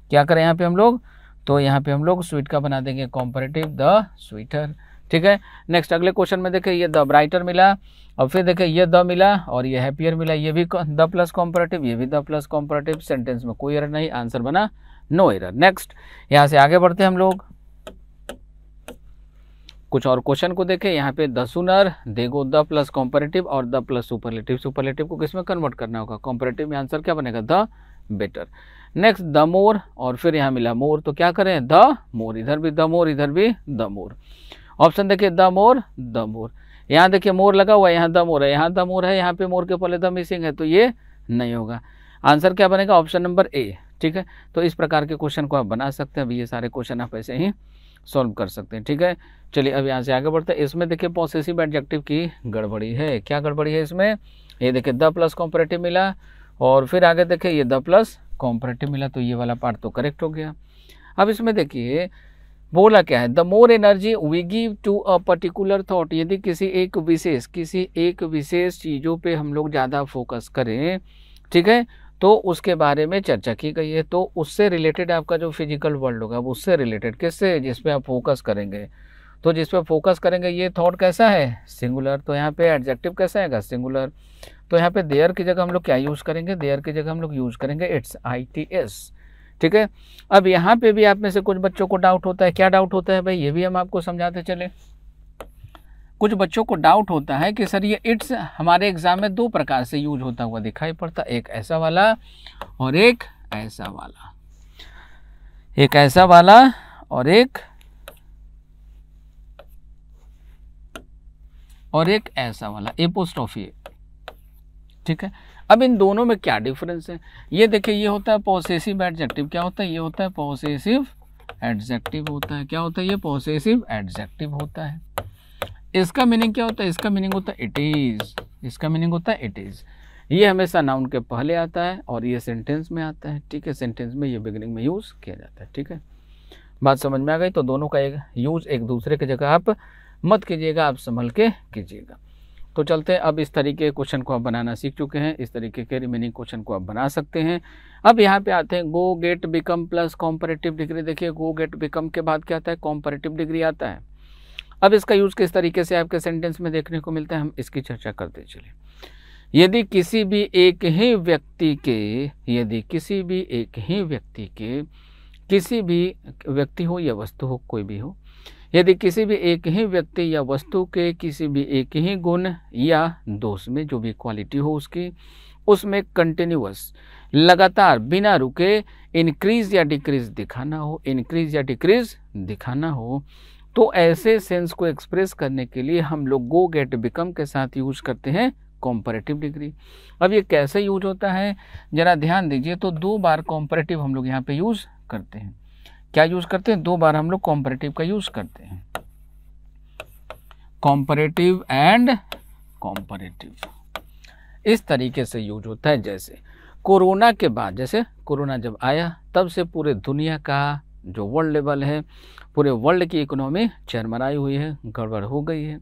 क्या करें यहाँ पे हम लोग तो यहाँ पे हम लोग स्वीट का बना देंगे कॉम्परेटिव द स्वीटर ठीक है नेक्स्ट अगले क्वेश्चन में देखें ये द ब्राइटर मिला और फिर देखें ये द मिला और ये हैप्पियर मिला ये भी द प्लस कॉम्परेटिव ये भी द प्लस कॉम्परेटिव सेंटेंस में कोई एरर नहीं आंसर बना नो एरर नेक्स्ट यहाँ से आगे बढ़ते हम लोग कुछ और क्वेश्चन को देखें यहाँ पे द सुनर देगो द प्लस कॉम्परेटिव और द प्लस सुपरलेटिव सुपरलेटिव को किसमें कन्वर्ट करना होगा कॉम्परेटिव में आंसर क्या बनेगा the better next the more और फिर यहाँ मिला मोर तो क्या करें द मोर इधर भी द मोर इधर भी द मोर ऑप्शन देखिए द मोर द मोर यहाँ देखिए मोर लगा हुआ है यहाँ द मोर है यहाँ द मोर है यहाँ पे मोर के पहले द मिसिंग है तो ये नहीं होगा आंसर क्या बनेगा ऑप्शन नंबर ए ठीक है तो इस प्रकार के क्वेश्चन को आप बना सकते हैं अभी ये सारे क्वेश्चन आप ऐसे ही सॉल्व कर सकते हैं ठीक है चलिए अब यहाँ से आगे बढ़ते हैं इसमें देखिए पॉसेसिव एडजेक्टिव की गड़बड़ी है क्या गड़बड़ी है इसमें ये देखिए द प्लस कॉम्परेटिव मिला और फिर आगे देखिए ये द प्लस कॉम्परेटिव मिला तो ये वाला पार्ट तो करेक्ट हो गया अब इसमें देखिए बोला क्या है the more energy we give to a particular thought यदि किसी एक विशेष किसी एक विशेष चीज़ों पे हम लोग ज़्यादा फोकस करें ठीक है तो उसके बारे में चर्चा की गई है तो उससे रिलेटेड आपका जो फिजिकल वर्ल्ड होगा उससे रिलेटेड किससे जिस आप फोकस करेंगे तो जिस पर फोकस करेंगे ये थॉट कैसा है सिंगुलर तो यहाँ पे एडजेक्टिव कैसा आएगा सिंगुलर तो यहाँ पे देयर की जगह हम लोग क्या यूज़ करेंगे देयर की जगह हम लोग यूज़ करेंगे इट्स आई टी एस ठीक है अब यहाँ पे भी आप में से कुछ बच्चों को डाउट होता है क्या डाउट होता है भाई ये भी हम आपको समझाते चले कुछ बच्चों को डाउट होता है कि सर ये इट्स हमारे एग्ज़ाम में दो प्रकार से यूज होता हुआ दिखाई पड़ता एक ऐसा वाला और एक ऐसा वाला एक ऐसा वाला और एक और एक ऐसा वाला ये ठीक है अब इन दोनों में क्या डिफरेंस है ये देखिए ये होता है पॉसेसिव एडजेक्टिव क्या होता है ये होता है पॉसेसिव एडजेक्टिव होता है क्या होता है ये पॉसेसिव एडजेक्टिव होता है इसका मीनिंग क्या होता है इसका मीनिंग होता है इट इज़ इसका मीनिंग होता है इट इज़ ये हमेशा नाउन के पहले आता है और ये सेंटेंस में आता है ठीक है सेंटेंस में ये बिगनिंग में यूज़ किया जाता है ठीक है बात समझ में आ गई तो दोनों का एक यूज़ एक दूसरे की जगह आप मत कीजिएगा आप संभल के कीजिएगा तो चलते हैं अब इस तरीके के क्वेश्चन को आप बनाना सीख चुके हैं इस तरीके के रिमेनिंग क्वेश्चन को आप बना सकते हैं अब यहाँ पे आते हैं go get become plus comparative degree देखिए गो गेट बिकम के बाद क्या आता है कॉम्परेटिव डिग्री आता है अब इसका यूज़ किस तरीके से आपके सेंटेंस में देखने को मिलता है हम इसकी चर्चा करते चले यदि किसी भी एक ही व्यक्ति के यदि किसी भी एक ही व्यक्ति के किसी भी व्यक्ति हो या वस्तु हो कोई भी हो यदि किसी भी एक ही व्यक्ति या वस्तु के किसी भी एक ही गुण या दोष में जो भी क्वालिटी हो उसकी उसमें कंटिन्यूस लगातार बिना रुके इंक्रीज या डिक्रीज दिखाना हो इंक्रीज या डिक्रीज दिखाना हो तो ऐसे सेंस को एक्सप्रेस करने के लिए हम लोग गो गेट बिकम के साथ यूज करते हैं कॉम्परेटिव डिग्री अब ये कैसे यूज होता है ज़रा ध्यान दीजिए तो दो बार कॉम्परेटिव हम लोग यहाँ पे यूज़ करते हैं क्या यूज़ करते हैं दो बार हम लोग कॉम्परेटिव का यूज़ करते हैं कॉम्परेटिव एंड कॉम्परेटिव इस तरीके से यूज होता है जैसे कोरोना के बाद जैसे कोरोना जब आया तब से पूरे दुनिया का जो वर्ल्ड लेवल है पूरे वर्ल्ड की इकोनॉमी चरमराई हुई है गड़बड़ हो गई है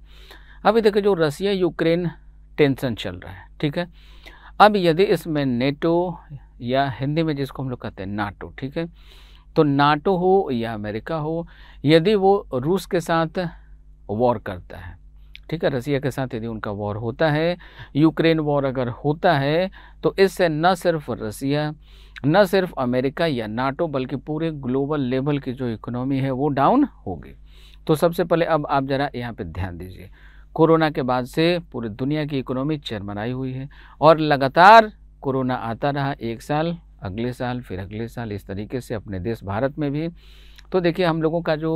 अभी देखिए जो रसिया यूक्रेन टेंशन चल रहा है ठीक है अब यदि इसमें नेटो या हिंदी में जिसको हम लोग कहते हैं नाटो ठीक है तो नाटो हो या अमेरिका हो यदि वो रूस के साथ वॉर करता है ठीक है रसिया के साथ यदि उनका वॉर होता है यूक्रेन वॉर अगर होता है तो इससे न सिर्फ रसिया न सिर्फ अमेरिका या नाटो बल्कि पूरे ग्लोबल लेवल की जो इकोनॉमी है वो डाउन होगी तो सबसे पहले अब आप ज़रा यहाँ पे ध्यान दीजिए कोरोना के बाद से पूरी दुनिया की इकोनॉमी चरमराई हुई है और लगातार कोरोना आता रहा एक साल अगले साल फिर अगले साल इस तरीके से अपने देश भारत में भी तो देखिए हम लोगों का जो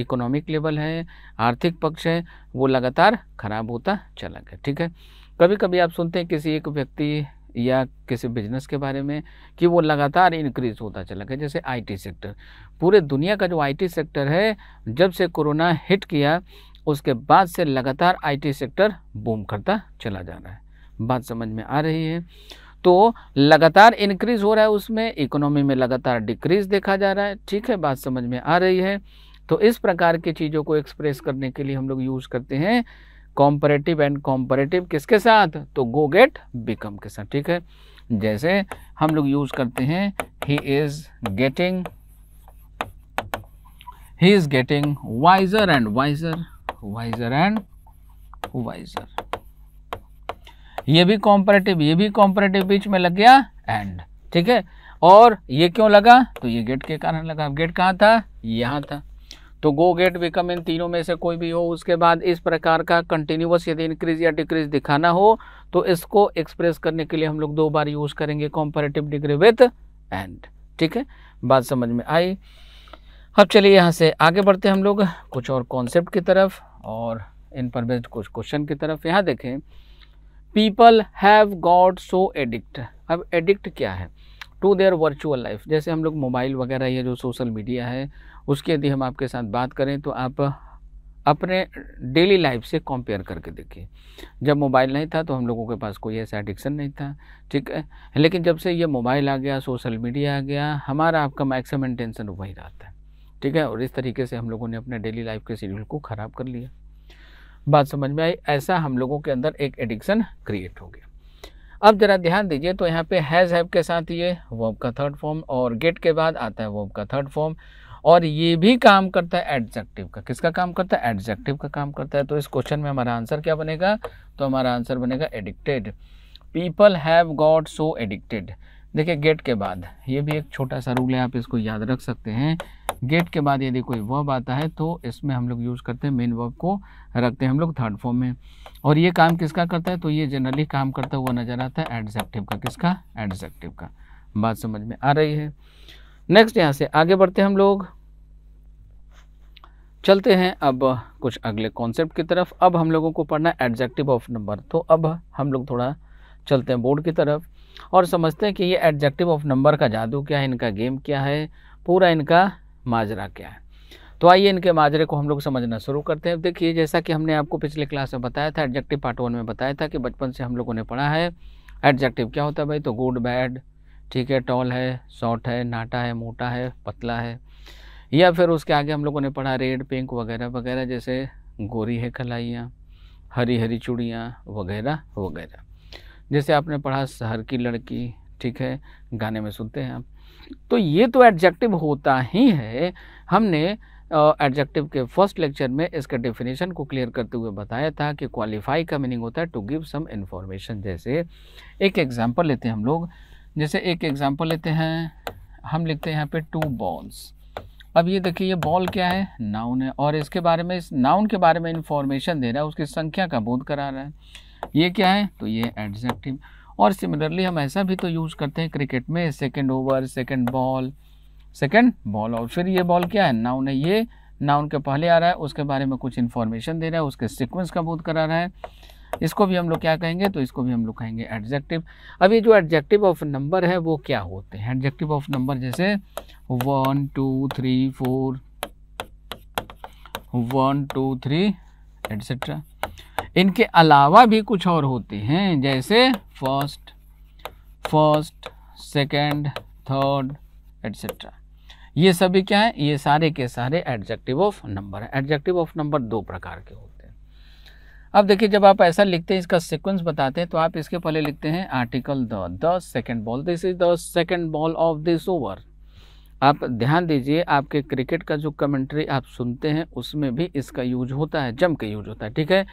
इकोनॉमिक लेवल है आर्थिक पक्ष है वो लगातार ख़राब होता चला गया ठीक है कभी कभी आप सुनते हैं किसी एक व्यक्ति या किसी बिजनेस के बारे में कि वो लगातार इंक्रीज होता चला गया जैसे आईटी सेक्टर पूरे दुनिया का जो आईटी सेक्टर है जब से कोरोना हिट किया उसके बाद से लगातार आईटी सेक्टर बूम करता चला जा रहा है बात समझ में आ रही है तो लगातार इंक्रीज हो रहा है उसमें इकोनॉमी में लगातार डिक्रीज देखा जा रहा है ठीक है बात समझ में आ रही है तो इस प्रकार की चीज़ों को एक्सप्रेस करने के लिए हम लोग यूज़ करते हैं कॉम्परेटिव एंड कॉम्परेटिव किसके साथ तो गो गेट बिकम के साथ ठीक है जैसे हम लोग यूज़ करते हैं he is getting he is getting wiser and wiser wiser and wiser ये भी कॉम्परेटिव ये भी कॉम्परेटिव बीच में लग गया एंड ठीक है और ये क्यों लगा तो ये गेट के कारण लगा गेट कहाँ था यहाँ था तो गो गेट बिकम इन तीनों में से कोई भी हो उसके बाद इस प्रकार का कंटिन्यूस यदि इंक्रीज या डिक्रीज दिखाना हो तो इसको एक्सप्रेस करने के लिए हम लोग दो बार यूज़ करेंगे कॉम्परेटिव डिग्री विथ एंड ठीक है बात समझ में आई अब चलिए यहाँ से आगे बढ़ते हम लोग कुछ और कॉन्सेप्ट की तरफ और इन पर बेस्ड कुछ क्वेश्चन की तरफ यहाँ देखें people have got so addict अब एडिक्ट क्या है टू देयर वर्चुअल लाइफ जैसे हम लोग मोबाइल वगैरह या जो सोशल मीडिया है उसके यदि हम आपके साथ बात करें तो आप अपने डेली लाइफ से कंपेयर करके देखिए जब मोबाइल नहीं था तो हम लोगों के पास कोई ऐसा एडिक्शन नहीं था ठीक है लेकिन जब से ये मोबाइल आ गया सोशल मीडिया आ गया हमारा आपका मैक्सिमम टेंशन वही रहता है ठीक है और इस तरीके से हम लोगों ने अपने डेली लाइफ के शेड्यूल को ख़राब कर लिया बात समझ में आई ऐसा हम लोगों के अंदर एक एडिक्शन क्रिएट हो गया अब ज़रा ध्यान दीजिए तो यहाँ पे हैज़ हैव के साथ ये वर्ब का थर्ड फॉर्म और गेट के बाद आता है वर्ब का थर्ड फॉर्म और ये भी काम करता है एडजेक्टिव का किसका काम करता है एडजेक्टिव का काम करता है तो इस क्वेश्चन में हमारा आंसर क्या बनेगा तो हमारा आंसर बनेगा addicted people have got so addicted देखिए गेट के बाद ये भी एक छोटा सा रूल है आप इसको याद रख सकते हैं गेट के बाद यदि कोई वर्ब आता है तो इसमें हम लोग यूज़ करते हैं मेन वर्ब को रखते हैं हम लोग थर्ड फॉर्म में और ये काम किसका करता है तो ये जनरली काम करता हुआ नज़र आता है एडजेक्टिव का किसका एडजेक्टिव का बात समझ में आ रही है नेक्स्ट यहाँ से आगे बढ़ते हम लोग चलते हैं अब कुछ अगले कॉन्सेप्ट की तरफ अब हम लोगों को पढ़ना है एडजेक्टिव ऑफ नंबर तो अब हम लोग थोड़ा चलते हैं बोर्ड की तरफ और समझते हैं कि ये एडजेक्टिव ऑफ नंबर का जादू क्या है इनका गेम क्या है पूरा इनका माजरा क्या है तो आइए इनके माजरे को हम लोग समझना शुरू करते हैं देखिए जैसा कि हमने आपको पिछले क्लास में बताया था एडजेक्टिव पार्ट वन में बताया था कि बचपन से हम लोगों ने पढ़ा है एडजेक्टिव क्या होता है भाई तो गुड बैड ठीक है टॉल है शॉर्ट है नाटा है मोटा है पतला है या फिर उसके आगे हम लोगों ने पढ़ा रेड पिंक वगैरह वगैरह जैसे गोरी है खलाइयाँ हरी हरी चूड़ियाँ वगैरह वगैरह जैसे आपने पढ़ा शहर की लड़की ठीक है गाने में सुनते हैं आप तो ये तो एडजेक्टिव होता ही है हमने एडजेक्टिव के फर्स्ट लेक्चर में इसका डेफिनेशन को क्लियर करते हुए बताया था कि क्वालिफाई का मीनिंग होता है टू गिव सम इन्फॉर्मेशन जैसे एक एग्जांपल लेते हैं हम लोग जैसे एक एग्जांपल लेते हैं हम लिखते हैं यहाँ पे टू बॉल्स अब ये देखिए ये बॉल क्या है नाउन है और इसके बारे में इस नाउन के बारे में इंफॉर्मेशन दे रहा है उसकी संख्या का बोध करा रहा है ये क्या है तो ये एडजेक्टिव और सिमिलरली हम ऐसा भी तो यूज़ करते हैं क्रिकेट में second over second ball second ball और फिर ये बॉल क्या है नाउन है ये नाउन के पहले आ रहा है उसके बारे में कुछ इन्फॉर्मेशन दे रहा है उसके सिक्वेंस का बोध करा रहा है इसको भी हम लोग क्या कहेंगे तो इसको भी हम लोग कहेंगे एडजेक्टिव अब ये जो एडजेक्टिव ऑफ नंबर है वो क्या होते हैं एडजेक्टिव ऑफ नंबर जैसे one two three four one two three etcetera इनके अलावा भी कुछ और होते हैं जैसे first first second third etcetera ये सभी क्या है ये सारे के सारे एडजेक्टिव ऑफ नंबर है एडजेक्टिव ऑफ नंबर दो प्रकार के होते हैं अब देखिए जब आप ऐसा लिखते हैं इसका सीक्वेंस बताते हैं तो आप इसके पहले लिखते हैं article the the second ball this is the second ball of this over आप ध्यान दीजिए आपके क्रिकेट का जो कमेंट्री आप सुनते हैं उसमें भी इसका यूज होता है जम के यूज होता है ठीक है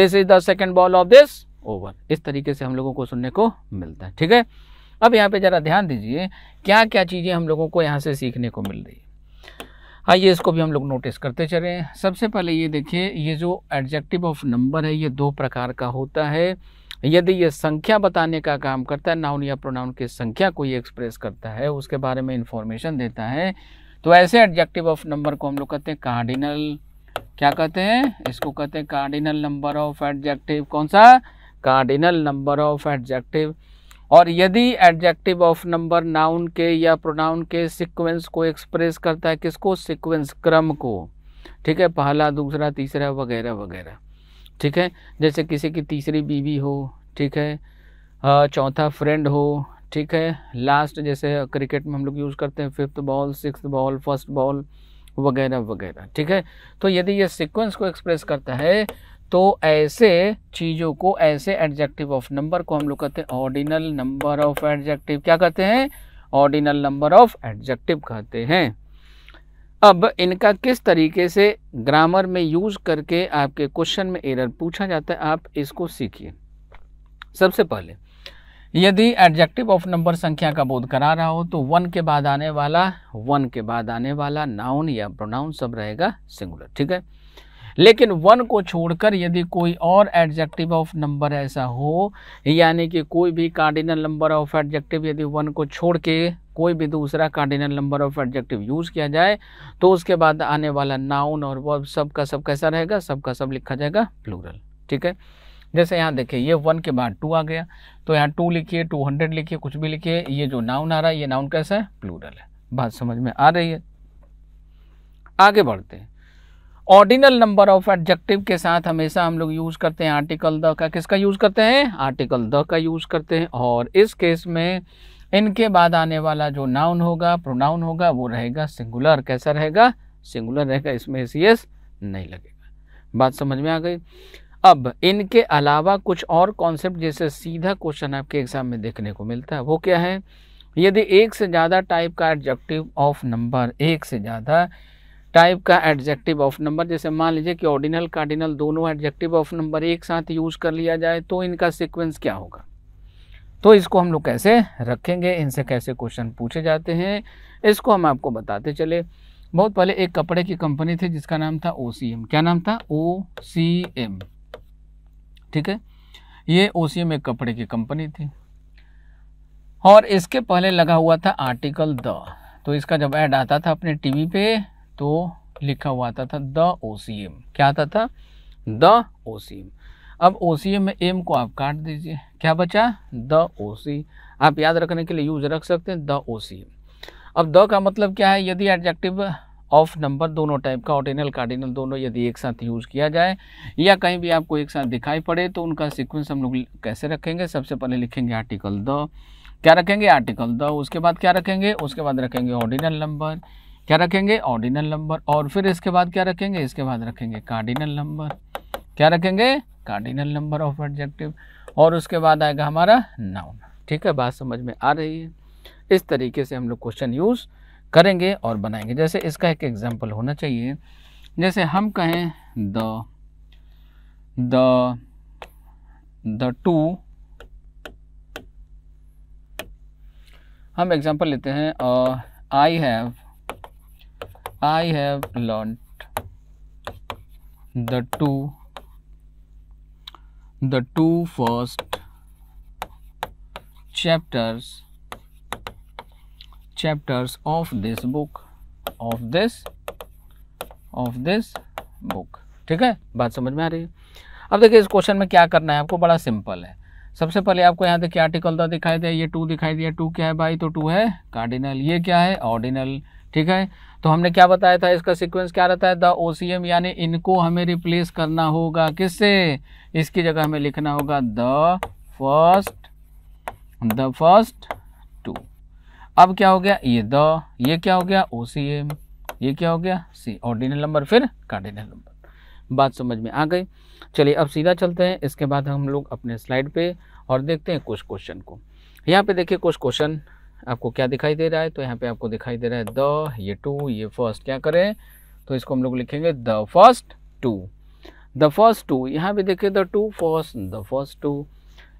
this is the second ball of this over इस तरीके से हम लोगों को सुनने को मिलता है ठीक है अब यहाँ पे ज़रा ध्यान दीजिए क्या क्या चीज़ें हम लोगों को यहाँ से सीखने को मिल रही है आइए इसको भी हम लोग नोटिस करते चले सबसे पहले ये देखिए ये जो एडजेक्टिव ऑफ नंबर है ये दो प्रकार का होता है यदि ये संख्या बताने का काम करता है नाउन या प्रोनाउन की संख्या को ये एक्सप्रेस करता है उसके बारे में इंफॉर्मेशन देता है तो ऐसे एडजेक्टिव ऑफ नंबर को हम लोग कहते हैं कार्डिनल क्या कहते हैं इसको कहते हैं कार्डिनल नंबर ऑफ एडजेक्टिव कौन सा कार्डिनल नंबर ऑफ एडजेक्टिव और यदि एडजेक्टिव ऑफ नंबर नाउन के या प्रोनाउन के सिक्वेंस को एक्सप्रेस करता है किसको सिक्वेंस क्रम को ठीक है पहला दूसरा तीसरा वगैरह वगैरह ठीक है जैसे किसी की तीसरी बीवी हो ठीक है चौथा फ्रेंड हो ठीक है लास्ट जैसे क्रिकेट में हम लोग यूज़ करते हैं fifth ball six ball first ball वगैरह वगैरह ठीक है तो यदि ये सिक्वेंस को एक्सप्रेस करता है तो ऐसे चीज़ों को ऐसे एडजेक्टिव ऑफ नंबर को हम लोग कहते हैं ऑर्डिनल नंबर ऑफ एडजेक्टिव क्या कहते हैं ऑर्डिनल नंबर ऑफ एडजेक्टिव कहते हैं अब इनका किस तरीके से ग्रामर में यूज़ करके आपके क्वेश्चन में एरर पूछा जाता है आप इसको सीखिए सबसे पहले यदि एडजेक्टिव ऑफ नंबर संख्या का बोध करा रहा हो तो वन के बाद आने वाला वन के बाद आने वाला नाउन या प्रोनाउन सब रहेगा सिंगुलर ठीक है लेकिन वन को छोड़कर यदि कोई और एडजेक्टिव ऑफ नंबर ऐसा हो यानी कि कोई भी कार्डिनल नंबर ऑफ एडजेक्टिव यदि वन को छोड़ के कोई भी दूसरा cardinal number of adjective use किया जाए तो उसके बाद आने वाला नाउन और वर्ब सब का सब कैसा रहेगा सब का सब लिखा जाएगा प्लूरल ठीक है जैसे यहाँ देखिए ये वन के बाद टू आ गया तो यहाँ टू लिखिए टू हंड्रेड लिखिए कुछ भी लिखिए ये जो नाउन आ रहा है ये नाउन कैसा है प्लूरल है बात समझ में आ रही है आगे बढ़ते हैं ऑर्डिनल नंबर ऑफ एडजेक्टिव के साथ हमेशा हम लोग यूज़ करते हैं आर्टिकल द का किसका यूज़ करते हैं आर्टिकल द का यूज़ करते हैं और इस केस में इनके बाद आने वाला जो नाउन होगा प्रोनाउन होगा वो रहेगा सिंगुलर कैसा रहेगा सिंगुलर रहेगा इसमें ए सी एस नहीं लगेगा बात समझ में आ गई अब इनके अलावा कुछ और कॉन्सेप्ट जैसे सीधा क्वेश्चन आपके एग्ज़ाम में देखने को मिलता है वो क्या है यदि एक से ज़्यादा टाइप का एडजेक्टिव ऑफ नंबर एक से ज़्यादा टाइप का एडजेक्टिव ऑफ नंबर जैसे मान लीजिए कि ऑर्डिनल कार्डिनल दोनों एडजेक्टिव ऑफ नंबर एक साथ यूज़ कर लिया जाए तो इनका सिक्वेंस क्या होगा तो इसको हम लोग कैसे रखेंगे इनसे कैसे क्वेश्चन पूछे जाते हैं इसको हम आपको बताते चले बहुत पहले एक कपड़े की कंपनी थी जिसका नाम था ओ क्या नाम था ओ ठीक है ये ओ एक कपड़े की कंपनी थी और इसके पहले लगा हुआ था आर्टिकल द तो इसका जब ऐड आता था अपने टीवी पे तो लिखा हुआ आता था द ओ सी एम क्या आता था द ओ सी एम अब ओ में एम को आप काट दीजिए क्या बचा द ओ सी आप याद रखने के लिए यूज रख सकते हैं द ओ सी एम अब द का मतलब क्या है यदि एडजेक्टिव ऑफ नंबर दोनों टाइप का ऑर्डिनल कार्डिनल दोनों यदि एक साथ यूज़ किया जाए या कहीं भी आपको एक साथ दिखाई पड़े तो उनका सीक्वेंस हम लोग कैसे रखेंगे सबसे पहले लिखेंगे आर्टिकल द क्या रखेंगे आर्टिकल द उसके बाद क्या रखेंगे उसके बाद रखेंगे ऑर्डिनल नंबर क्या रखेंगे ऑर्डिनल नंबर और फिर इसके बाद क्या रखेंगे इसके बाद रखेंगे कार्डिनल नंबर क्या रखेंगे कार्डिनल नंबर ऑफ ऑब्जेक्टिव और उसके बाद आएगा हमारा नाउन ठीक है बात समझ में आ रही है इस तरीके से हम लोग क्वेश्चन यूज़ करेंगे और बनाएंगे जैसे इसका एक एग्जाम्पल होना चाहिए जैसे हम कहें द द द टू हम एग्जाम्पल लेते हैं I uh, have I have learnt the two the two first chapters chapters of this book of this of this book ठीक है बात समझ में आ रही है अब देखिए इस क्वेश्चन में क्या करना है आपको बड़ा सिंपल है सबसे पहले आपको यहाँ देखिए आर्टिकल द दिखाई दे ये टू दिखाई दिया टू क्या है भाई तो टू है कार्डिनल ये क्या है ऑर्डिनल ठीक है तो हमने क्या बताया था इसका सीक्वेंस क्या रहता है द ओ यानी इनको हमें रिप्लेस करना होगा किससे इसकी जगह हमें लिखना होगा the first the first two अब क्या हो गया ये द ये क्या हो गया ओ ये क्या हो गया सी ऑर्डिनल नंबर फिर कार्डिनल नंबर बात समझ में आ गई चलिए अब सीधा चलते हैं इसके बाद हम लोग अपने स्लाइड पे और देखते हैं कुछ क्वेश्चन को यहाँ पे देखिए कुछ क्वेश्चन आपको क्या दिखाई दे रहा है तो यहाँ पे आपको दिखाई दे रहा है द ये टू ये फर्स्ट क्या करें तो इसको हम लोग लिखेंगे the first two the first two यहाँ भी देखिए the two first the first two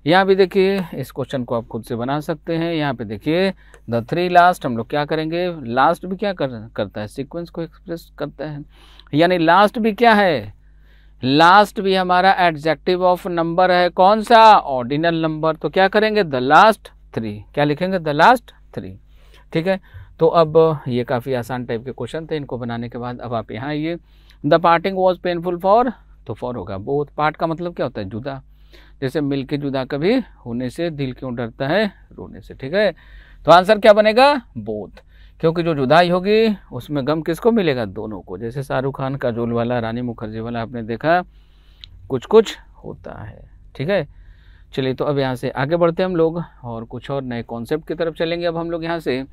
यहाँ भी देखिए इस क्वेश्चन को आप खुद से बना सकते हैं यहाँ पे देखिए द थ्री लास्ट हम लोग क्या करेंगे लास्ट भी क्या कर, करता है सिक्वेंस को एक्सप्रेस करता है यानी लास्ट भी क्या है लास्ट भी हमारा एडजेक्टिव ऑफ नंबर है कौन सा ऑर्डिनल नंबर तो क्या करेंगे द लास्ट थ्री क्या लिखेंगे द लास्ट थ्री ठीक है तो अब ये काफ़ी आसान टाइप के क्वेश्चन थे इनको बनाने के बाद अब आप यहाँ आइए the parting was painful for तो फॉर होगा बोथ पार्ट का मतलब क्या होता है जुदा जैसे मिल के जुदा कभी होने से दिल क्यों डरता है रोने से ठीक है तो आंसर क्या बनेगा बोथ क्योंकि जो जुदाई होगी उसमें गम किसको मिलेगा दोनों को जैसे शाहरुख खान काजोल वाला रानी मुखर्जी वाला आपने देखा कुछ कुछ होता है ठीक है चलिए तो अब यहाँ से आगे बढ़ते हैं हम लोग और कुछ और नए कॉन्सेप्ट की तरफ चलेंगे अब हम लोग यहाँ से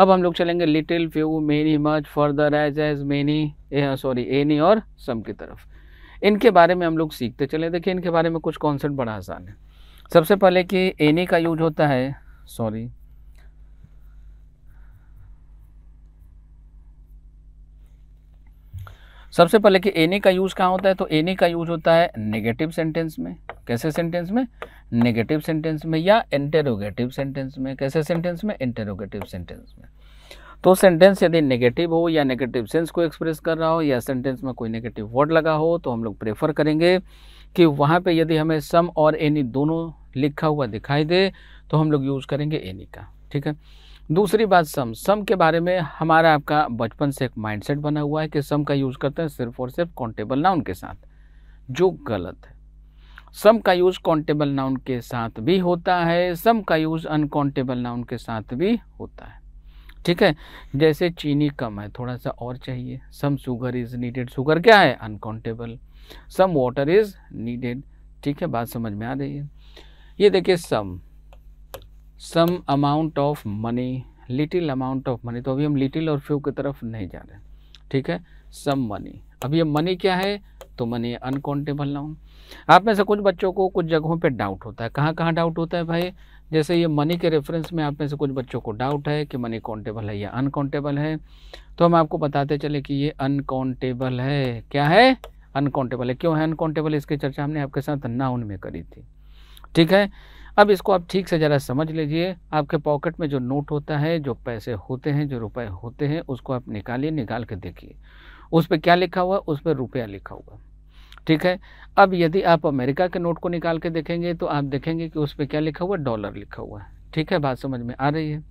अब हम लोग चलेंगे little few many much further as as many sorry any और सम की तरफ इनके बारे में हम लोग सीखते चले देखिए इनके बारे में कुछ कॉन्सेप्ट बड़ा आसान है सबसे पहले कि एनी का यूज होता है सॉरी सबसे पहले कि एनी का यूज़ कहाँ होता है तो एनी का यूज होता है नेगेटिव सेंटेंस में कैसे सेंटेंस में नेगेटिव सेंटेंस में या इंटेरोगेटिव सेंटेंस में कैसे सेंटेंस में इंटेरोगेटिव सेंटेंस में तो सेंटेंस यदि नेगेटिव हो या नेगेटिव सेंस को एक्सप्रेस कर रहा हो या सेंटेंस में कोई नेगेटिव वर्ड लगा हो तो हम लोग प्रेफर करेंगे कि वहाँ पे यदि हमें सम और एनी दोनों लिखा हुआ दिखाई दे तो हम लोग यूज़ करेंगे एनी का ठीक है दूसरी बात सम सम के बारे में हमारा आपका बचपन से एक माइंडसेट बना हुआ है कि सम का यूज़ करते हैं सिर्फ और सिर्फ कॉन्टेबल नाउन के साथ जो गलत है सम का यूज़ कॉन्टेबल नाउन के साथ भी होता है सम का यूज़ अनकाउंटेबल नाउन के साथ भी होता है ठीक है जैसे चीनी कम है थोड़ा सा और चाहिए some sugar is needed sugar क्या है uncountable some water is needed ठीक है बात समझ में आ रही है ये देखिए some some amount of money little amount of money तो अभी हम लिटिल और फ्यू की तरफ नहीं जा रहे ठीक है सम मनी अब ये मनी क्या है तो मनी अनकाउंटेबल नाउन आप में से कुछ बच्चों को कुछ जगहों पे डाउट होता है कहाँ कहाँ डाउट होता है भाई जैसे ये मनी के रेफरेंस में आप में से कुछ बच्चों को डाउट है कि मनी काउंटेबल है या अनकाउंटेबल है तो हम आपको बताते चले कि ये अनकाउंटेबल है क्या है अनकाउंटेबल है क्यों है अनकाउंटेबल इसकी चर्चा हमने आपके साथ नाउन में करी थी ठीक है अब इसको आप ठीक से ज़रा समझ लीजिए आपके पॉकेट में जो नोट होता है जो पैसे होते हैं जो रुपए होते हैं उसको आप निकालिए निकाल के देखिए उस पर क्या लिखा हुआ उस पर रुपया लिखा हुआ ठीक है अब यदि आप अमेरिका के नोट को निकाल के देखेंगे तो आप देखेंगे कि उस पर क्या लिखा हुआ डॉलर लिखा हुआ है ठीक है बात समझ में आ रही है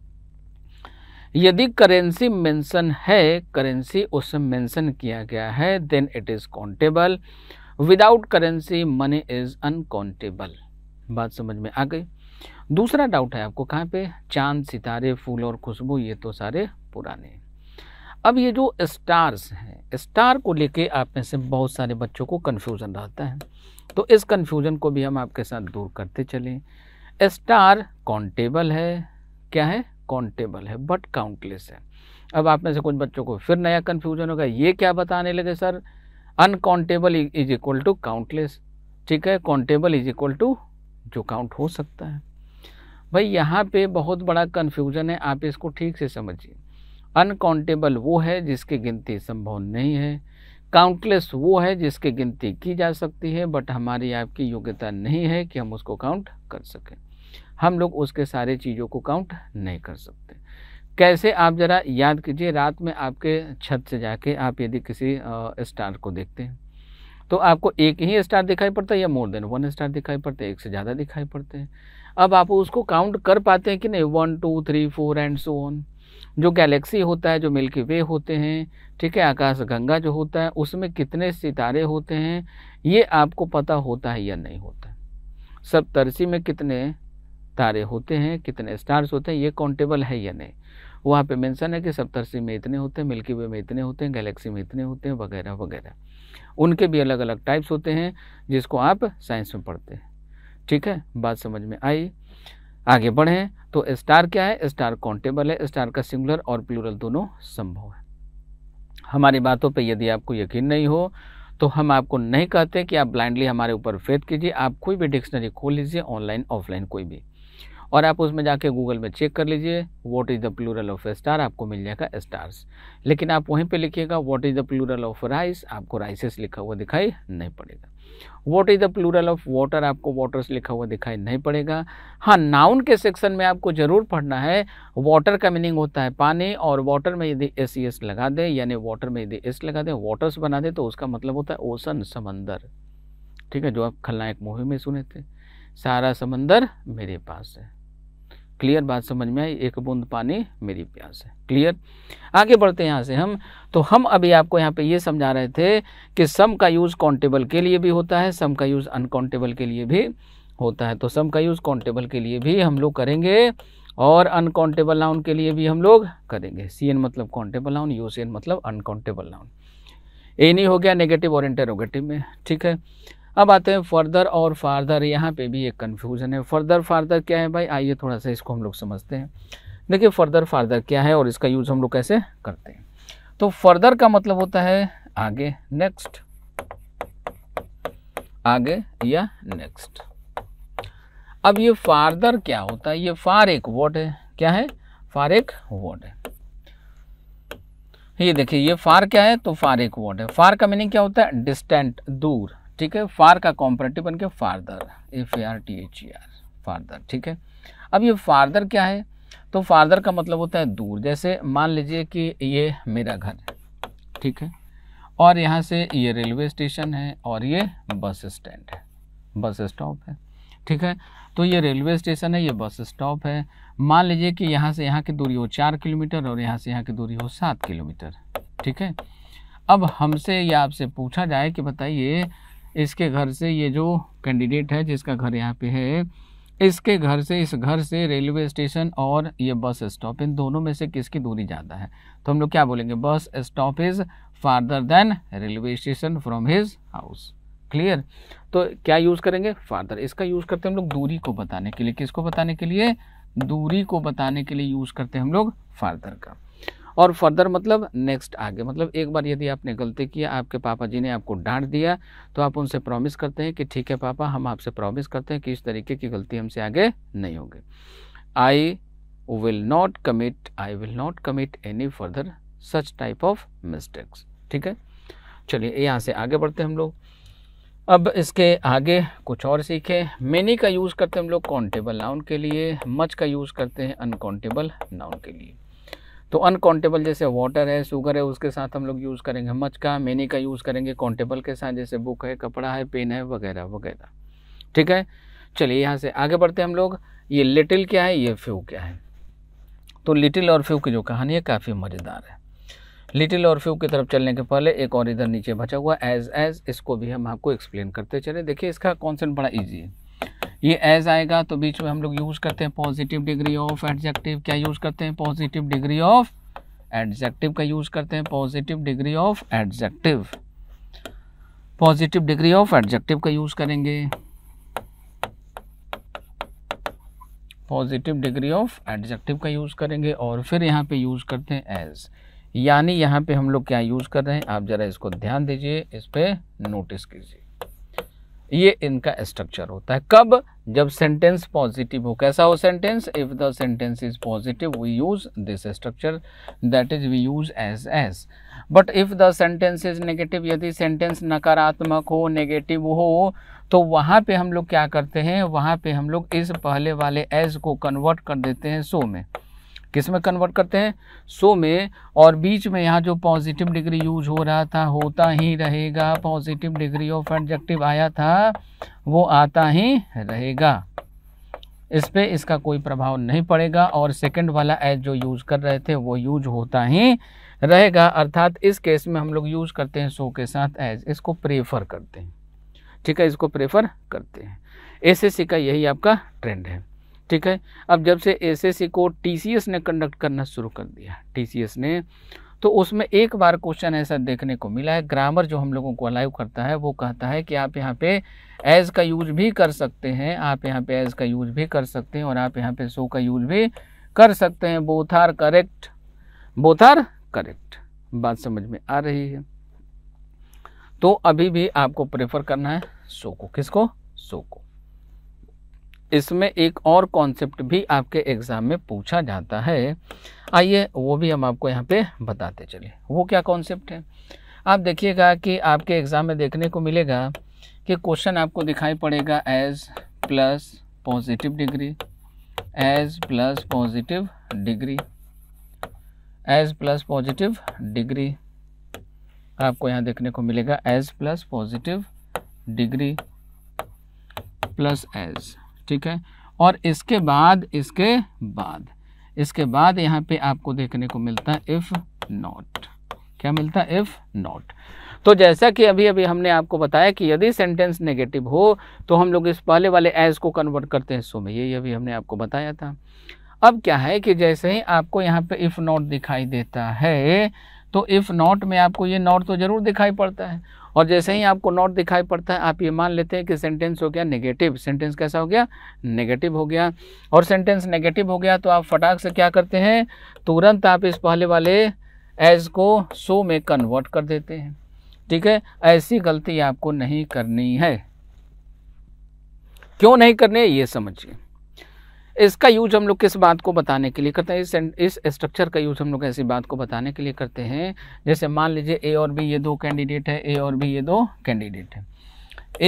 यदि करेंसी मेंशन है करेंसी उसमें मेंशन किया गया है then it is countable without currency money is uncountable बात समझ में आ गई दूसरा डाउट है आपको कहाँ पे चांद सितारे फूल और खुशबू ये तो सारे पुराने अब ये जो स्टार्स हैं स्टार को लेके आप में से बहुत सारे बच्चों को कन्फ्यूज़न रहता है तो इस कन्फ्यूज़न को भी हम आपके साथ दूर करते चलें स्टार काउंटेबल है क्या है काउंटेबल है बट काउंटलेस है अब आप में से कुछ बच्चों को फिर नया कन्फ्यूज़न होगा ये क्या बताने लगे sir uncountable is equal to countless ठीक है काउंटेबल इज इक्वल टू जो काउंट हो सकता है भाई यहाँ पे बहुत बड़ा कन्फ्यूजन है आप इसको ठीक से समझिए अनकाउंटेबल वो है जिसकी गिनती संभव नहीं है काउंटलेस वो है जिसकी गिनती की जा सकती है बट हमारी आपकी योग्यता नहीं है कि हम उसको काउंट कर सकें हम लोग उसके सारे चीज़ों को काउंट नहीं कर सकते कैसे आप ज़रा याद कीजिए रात में आपके छत से जाके आप यदि किसी स्टार को देखते हैं तो आपको एक ही स्टार दिखाई पड़ता है या मोर देन वन स्टार दिखाई पड़ता है एक से ज़्यादा दिखाई पड़ते हैं अब आप उसको काउंट कर पाते हैं कि नहीं one two three four and so on जो गैलेक्सी होता है जो मिल्की वे होते हैं ठीक है आकाश गंगा जो होता है उसमें कितने सितारे होते हैं ये आपको पता होता है या नहीं होता सब तरसी में कितने तारे होते हैं कितने स्टार्स होते हैं ये काउंटेबल है या नहीं वहाँ पे मेंशन है कि सप्तर्षि में इतने होते हैं मिल्की वे में इतने होते हैं गैलेक्सी में इतने होते हैं वगैरह वगैरह उनके भी अलग अलग टाइप्स होते हैं जिसको आप साइंस में पढ़ते हैं ठीक है बात समझ में आई आगे बढ़ें तो स्टार क्या है स्टार काउंटेबल है स्टार का सिंगुलर और प्लूरल दोनों संभव है हमारी बातों पर यदि आपको यकीन नहीं हो तो हम आपको नहीं कहते कि आप ब्लाइंडली हमारे ऊपर फेद कीजिए आप कोई भी डिक्शनरी खोल लीजिए ऑनलाइन ऑफलाइन कोई भी और आप उसमें जाके गूगल में चेक कर लीजिए what is the plural of star आपको मिल जाएगा स्टार्स लेकिन आप वहीं पे लिखिएगा what is the plural of rice आपको राइसेस लिखा हुआ दिखाई नहीं पड़ेगा what is the plural of water आपको वाटर्स लिखा हुआ दिखाई नहीं पड़ेगा हाँ नाउन के सेक्शन में आपको ज़रूर पढ़ना है वाटर का मीनिंग होता है पानी और वाटर में यदि एस एस e लगा दें यानी वाटर में यदि एस लगा दें वाटर्स बना दें तो उसका मतलब होता है ओसन समंदर ठीक है जो आप खलनायक मूवी में सुने थे सारा समंदर मेरे पास है क्लियर बात समझ में आई एक बूंद पानी मेरी प्यास है क्लियर आगे बढ़ते हैं यहाँ से हम तो हम अभी आपको यहाँ पे ये समझा रहे थे कि सम का यूज़ काउंटेबल के लिए भी होता है सम का यूज़ अनकाउंटेबल के लिए भी होता है तो सम का यूज़ काउंटेबल के लिए भी हम लोग करेंगे और अनकाउंटेबल नाउन के लिए भी हम लोग करेंगे सी एन मतलब countable noun U C N मतलब अनकाउंटेबल नाउन एनी हो गया नेगेटिव और इंटेरोगेटिव में ठीक है अब आते हैं फर्दर और फार्दर यहाँ पे भी एक कन्फ्यूज़न है फर्दर फार्दर क्या है भाई आइए थोड़ा सा इसको हम लोग समझते हैं देखिए फर्दर फार्दर क्या है और इसका यूज़ हम लोग कैसे करते हैं तो फर्दर का मतलब होता है आगे नेक्स्ट आगे या नेक्स्ट अब ये फार्दर क्या होता है ये फार एक वर्ड है क्या है फार एक वर्ड है ये देखिए ये फार क्या है तो फार एक वर्ड है फार का मीनिंग क्या होता है डिस्टेंट दूर ठीक है फार का कॉम्परेटिव बन के farther F A R T H E R farther ठीक है अब ये फार्दर क्या है तो फार्दर का मतलब होता है दूर जैसे मान लीजिए कि ये मेरा घर है ठीक है और यहाँ से ये रेलवे स्टेशन है और ये बस स्टैंड है बस स्टॉप है ठीक है तो ये रेलवे स्टेशन है ये बस स्टॉप है मान लीजिए कि यहाँ से यहाँ की दूरी हो चार किलोमीटर और यहाँ से यहाँ की दूरी हो सात किलोमीटर ठीक है अब हमसे या आपसे पूछा जाए कि बताइए इसके घर से ये जो कैंडिडेट है जिसका घर यहाँ पे है इसके घर से इस घर से रेलवे स्टेशन और ये बस स्टॉप इन दोनों में से किसकी दूरी ज़्यादा है तो हम लोग क्या बोलेंगे bus stop is farther than railway station from his house clear तो क्या यूज़ करेंगे फार्दर इसका यूज़ करते हैं हम लोग दूरी को बताने के लिए किसको बताने के लिए दूरी को बताने के लिए यूज़ करते हैं हम लोग फार्दर का और फर्दर मतलब नेक्स्ट आगे मतलब एक बार यदि आपने गलती किया आपके पापा जी ने आपको डांट दिया तो आप उनसे प्रॉमिस करते हैं कि ठीक है पापा हम आपसे प्रॉमिस करते हैं कि इस तरीके की गलती हमसे आगे नहीं होगी I will not commit I will not commit any further such type of mistakes ठीक है चलिए यहाँ से आगे बढ़ते हम लोग अब इसके आगे कुछ और सीखें मैनी का यूज़ करते हैं हम लोग काउंटेबल नाउन के लिए मच का यूज़ करते हैं अनकाउंटेबल नाउन के लिए तो अनकाउंटेबल जैसे वाटर है शुगर है उसके साथ हम लोग यूज़ करेंगे मच का मेनी का यूज़ करेंगे काउंटेबल के साथ जैसे बुक है कपड़ा है पेन है वगैरह वगैरह ठीक है चलिए यहाँ से आगे बढ़ते हम लोग ये लिटिल क्या है ये फ्यू क्या है तो लिटिल और फ्यू की जो कहानी है काफ़ी मज़ेदार है लिटिल और फ्यू की तरफ चलने के पहले एक और इधर नीचे बचा हुआ एज एज इसको भी हम आपको एक्सप्लेन करते चले देखिए इसका कॉन्सेप्ट बड़ा ईजी है ये एज आएगा तो बीच में हम लोग यूज़ करते हैं पॉजिटिव डिग्री ऑफ एडजेक्टिव क्या यूज़ करते हैं पॉजिटिव डिग्री ऑफ एडजेक्टिव का यूज़ करते हैं positive degree of adjective positive degree of adjective का यूज़ करेंगे पॉजिटिव डिग्री ऑफ एडजेक्टिव का यूज़ करेंगे और फिर यहाँ पे यूज़ करते हैं एज यानी यहाँ पे हम लोग क्या यूज़ कर रहे हैं आप ज़रा इसको ध्यान दीजिए इस पर नोटिस कीजिए ये इनका स्ट्रक्चर होता है कब जब सेंटेंस पॉजिटिव हो कैसा हो sentence if the sentence is positive we use this structure that is we use as as but if the sentence is negative यदि सेंटेंस नकारात्मक हो नेगेटिव हो तो वहाँ पे हम लोग क्या करते हैं वहाँ पे हम लोग इस पहले वाले एज को कन्वर्ट कर देते हैं सो में किस में कन्वर्ट करते हैं सो में और बीच में यहाँ जो पॉजिटिव डिग्री यूज हो रहा था होता ही रहेगा पॉजिटिव डिग्री ऑफ एडजेक्टिव आया था वो आता ही रहेगा इस पर इसका कोई प्रभाव नहीं पड़ेगा और सेकंड वाला एज जो यूज कर रहे थे वो यूज होता ही रहेगा अर्थात इस केस में हम लोग यूज करते हैं सो के साथ एज इसको प्रेफर करते हैं ठीक है इसको प्रेफर करते हैं एस का यही आपका ट्रेंड है ठीक है अब जब से एसएससी को टीसीएस ने कंडक्ट करना शुरू कर दिया टीसीएस ने तो उसमें एक बार क्वेश्चन ऐसा देखने को मिला है ग्रामर जो हम लोगों को अलाइव करता है वो कहता है कि आप यहाँ पे एज का यूज भी कर सकते हैं आप यहाँ पे एज का यूज भी कर सकते हैं और आप यहाँ पे सो का यूज भी कर सकते हैं both are correct both are correct बात समझ में आ रही है तो अभी भी आपको प्रेफर करना है सो को किसको सो को इसमें एक और कॉन्सेप्ट भी आपके एग्ज़ाम में पूछा जाता है आइए वो भी हम आपको यहाँ पे बताते चले वो क्या कॉन्सेप्ट है आप देखिएगा कि आपके एग्ज़ाम में देखने को मिलेगा कि क्वेश्चन आपको दिखाई पड़ेगा as plus positive degree as plus positive degree as plus positive degree आपको यहाँ देखने को मिलेगा as plus positive degree plus as ठीक है और इसके बाद इसके बाद इसके बाद यहाँ पे आपको देखने को मिलता है इफ़ नॉट क्या मिलता है इफ़ नॉट तो जैसा कि अभी अभी हमने आपको बताया कि यदि सेंटेंस नेगेटिव हो तो हम लोग इस पहले वाले एज को कन्वर्ट करते हैं सो में ये अभी हमने आपको बताया था अब क्या है कि जैसे ही आपको यहाँ पे इफ़ नॉट दिखाई देता है तो इफ़ नॉट में आपको ये नॉट तो ज़रूर दिखाई पड़ता है और जैसे ही आपको नॉट दिखाई पड़ता है आप ये मान लेते हैं कि सेंटेंस हो गया नेगेटिव सेंटेंस कैसा हो गया नेगेटिव हो गया और सेंटेंस नेगेटिव हो गया तो आप फटाक से क्या करते हैं तुरंत आप इस पहले वाले एज को सो में कन्वर्ट कर देते हैं ठीक है ऐसी गलती आपको नहीं करनी है क्यों नहीं करनी है ये समझिए इसका यूज हम लोग किस बात को बताने के लिए करते हैं इस इस स्ट्रक्चर का यूज हम लोग ऐसी बात को बताने के लिए करते हैं जैसे मान लीजिए ए और बी ये दो कैंडिडेट है ए और बी ये दो कैंडिडेट है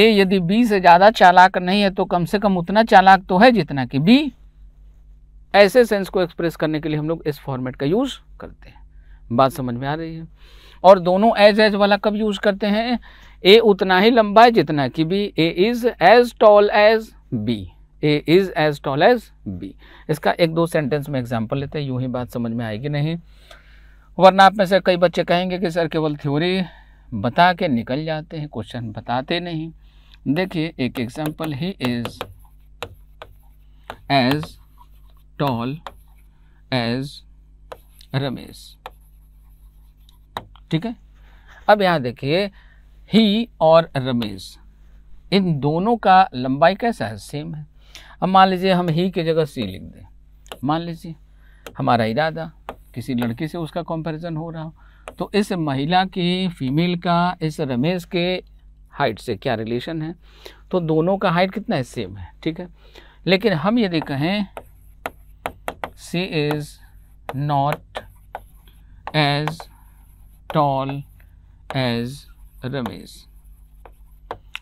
ए यदि बी से ज़्यादा चालाक नहीं है तो कम से कम उतना चालाक तो है जितना कि बी ऐसे सेंस को एक्सप्रेस करने के लिए हम लोग इस फॉर्मेट का यूज़ करते हैं बात समझ में आ रही है और दोनों एज एज वाला कब यूज़ करते हैं ए उतना ही लंबा है जितना कि B A is as tall as B A is as tall as B इसका एक दो सेंटेंस में एग्जाम्पल लेते हैं यूं ही बात समझ में आएगी नहीं वरना आप में से कई बच्चे कहेंगे कि सर केवल थ्योरी बता के निकल जाते हैं क्वेश्चन बताते नहीं देखिए एक एग्जाम्पल ही is as tall as Ramesh ठीक है अब यहां देखिए ही और रमेश इन दोनों का लंबाई कैसा है सेम है अब मान लीजिए हम ही की जगह सी लिख दें मान लीजिए हमारा इरादा किसी लड़की से उसका कंपैरिजन हो रहा हो तो इस महिला की फीमेल का इस रमेश के हाइट से क्या रिलेशन है तो दोनों का हाइट कितना है सेम है ठीक है लेकिन हम यदि कहें C is not as tall as Ramesh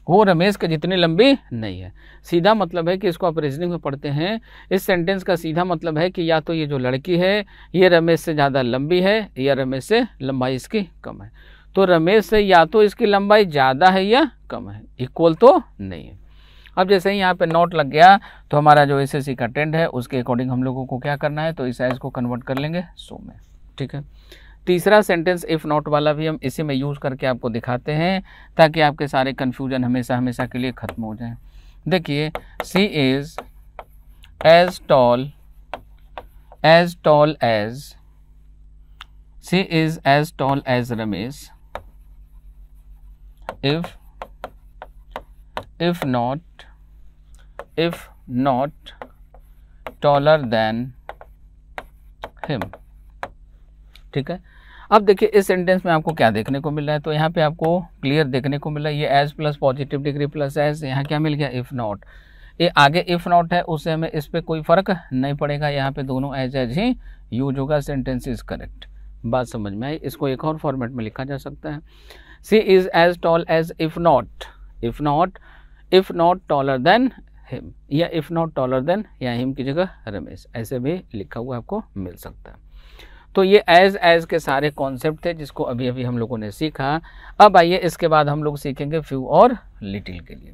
वो रमेश का जितनी लंबी नहीं है सीधा मतलब है कि इसको आप रीजनिंग में पढ़ते हैं इस सेंटेंस का सीधा मतलब है कि या तो ये जो लड़की है ये रमेश से ज़्यादा लंबी है या रमेश से लंबाई इसकी कम है तो रमेश से या तो इसकी लंबाई ज़्यादा है या कम है इक्वल तो नहीं है अब जैसे ही यहाँ पे नोट लग गया तो हमारा जो एस का ट्रेंड है उसके अकॉर्डिंग हम लोगों को क्या करना है तो इस साइज को कन्वर्ट कर लेंगे सो में ठीक है तीसरा सेंटेंस इफ़ नॉट वाला भी हम इसी में यूज़ करके आपको दिखाते हैं ताकि आपके सारे कन्फ्यूजन हमेशा हमेशा के लिए ख़त्म हो जाए देखिए C is as tall as tall as C is as tall as Ramesh if if not if not taller than him ठीक है अब देखिए इस सेंटेंस में आपको क्या देखने को मिल रहा है तो यहाँ पे आपको क्लियर देखने को मिला ये as plus positive degree plus as यहाँ क्या मिल गया इफ़ नॉट ये आगे इफ़ नॉट है उससे हमें इस पर कोई फ़र्क नहीं पड़ेगा यहाँ पे दोनों एज एज ही यूज होगा सेंटेंस इज़ करेक्ट बात समझ में आई इसको एक और फॉर्मेट में लिखा जा सकता है C is as tall as if not if not if not taller than him या इफ़ नॉट टॉलर देन या हिम की जगह रमेश ऐसे भी लिखा हुआ आपको मिल सकता है तो ये एज एज के सारे कॉन्सेप्ट थे जिसको अभी अभी हम लोगों ने सीखा अब आइए इसके बाद हम लोग सीखेंगे फ्यू और लिटिल के लिए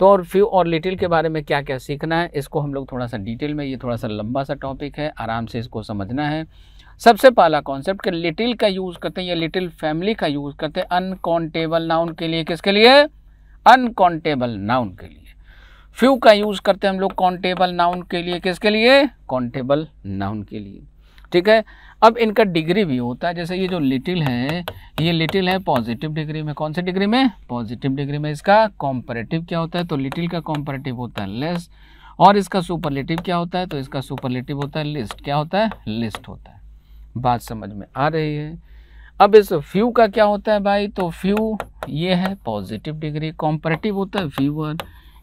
तो और फ्यू और लिटिल के बारे में क्या क्या सीखना है इसको हम लोग थोड़ा सा डिटेल में ये थोड़ा सा लंबा सा टॉपिक है आराम से इसको समझना है सबसे पहला कॉन्सेप्ट लिटिल का यूज़ करते हैं या लिटिल फैमिली का यूज़ करते हैं अनकाउंटेबल नाउन के लिए किसके लिए अनकाउंटेबल नाउन के लिए फ्यू का यूज़ करते हैं हम लोग काउंटेबल नाउन के लिए किसके लिए काउंटेबल नाउन के लिए ठीक है अब इनका डिग्री भी होता है जैसे ये जो लिटिल है ये लिटिल है पॉजिटिव डिग्री में कौन से डिग्री में पॉजिटिव डिग्री में इसका कॉम्परेटिव क्या होता है तो लिटिल का कॉम्परेटिव होता है लेस और इसका सुपरलेटिव क्या होता है तो इसका सुपरलेटिव होता है लिस्ट क्या होता है लिस्ट होता है बात समझ में आ रही है अब इस फ्यू का क्या होता है भाई तो फ्यू ये है पॉजिटिव डिग्री कॉम्परेटिव होता है फ्यूअर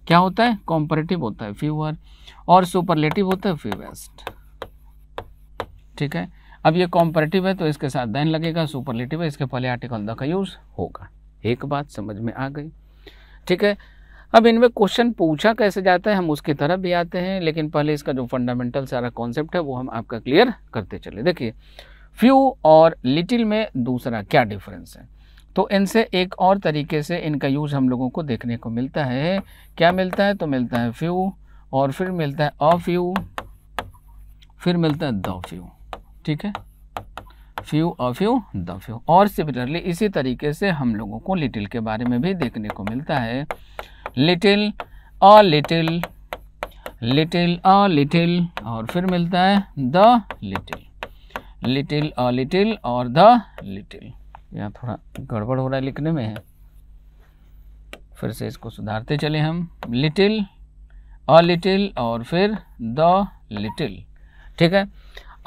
क्या होता है कॉम्परेटिव होता है फ्यूअर और सुपरलेटिव होता है फ्यूवेस्ट ठीक है अब ये कॉम्परेटिव है तो इसके साथ देन लगेगा सुपरलेटिव है इसके पहले आर्टिकल द का यूज़ होगा एक बात समझ में आ गई ठीक है अब इनमें क्वेश्चन पूछा कैसे जाता है हम उसकी तरफ भी आते हैं लेकिन पहले इसका जो फंडामेंटल सारा कॉन्सेप्ट है वो हम आपका क्लियर करते चले देखिए फ्यू और लिटिल में दूसरा क्या डिफरेंस है तो इनसे एक और तरीके से इनका यूज़ हम लोगों को देखने को मिलता है क्या मिलता है तो मिलता है फ्यू और फिर मिलता है अ फ्यू फिर मिलता है द फ्यू ठीक है few a few the few और सिमिलरली इसी तरीके से हम लोगों को लिटिल के बारे में भी देखने को मिलता है little a little little a little और फिर मिलता है the little little a little और द लिटिल यहाँ थोड़ा गड़बड़ हो रहा है लिखने में है फिर से इसको सुधारते चले हम लिटिल अ लिटिल और फिर द लिटिल ठीक है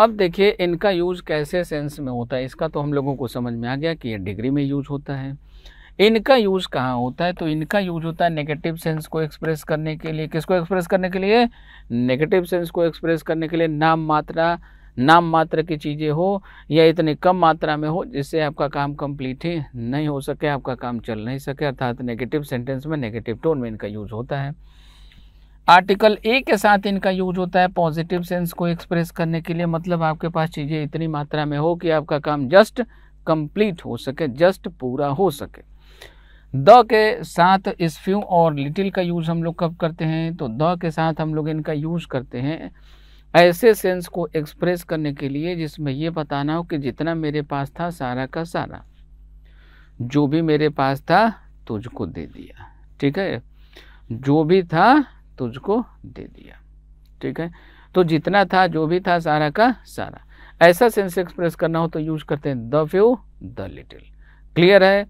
अब देखिए इनका यूज़ कैसे सेंस में होता है इसका तो हम लोगों को समझ में आ गया कि ये डिग्री में यूज होता है इनका यूज़ कहाँ होता है तो इनका यूज होता है नेगेटिव सेंस को एक्सप्रेस करने के लिए किसको एक्सप्रेस करने के लिए नेगेटिव सेंस को एक्सप्रेस करने के लिए नाम मात्रा नाम मात्र की चीज़ें हो या इतनी कम मात्रा में हो जिससे आपका काम कंप्लीट ही नहीं हो सके आपका काम चल नहीं सके अर्थात नेगेटिव सेंटेंस में नेगेटिव टोन में इनका यूज़ होता है आर्टिकल ए के साथ इनका यूज होता है पॉजिटिव सेंस को एक्सप्रेस करने के लिए मतलब आपके पास चीज़ें इतनी मात्रा में हो कि आपका काम जस्ट कंप्लीट हो सके जस्ट पूरा हो सके द के साथ इस फ्यू और लिटिल का यूज़ हम लोग कब करते हैं तो द के साथ हम लोग इनका यूज़ करते हैं ऐसे सेंस को एक्सप्रेस करने के लिए जिसमें ये बताना हो कि जितना मेरे पास था सारा का सारा जो भी मेरे पास था तुझको दे दिया ठीक है जो भी था तुझको दे दिया ठीक है तो जितना था जो भी था सारा का सारा ऐसा सेंस एक्सप्रेस करना हो तो यूज करते हैं the few the little clear है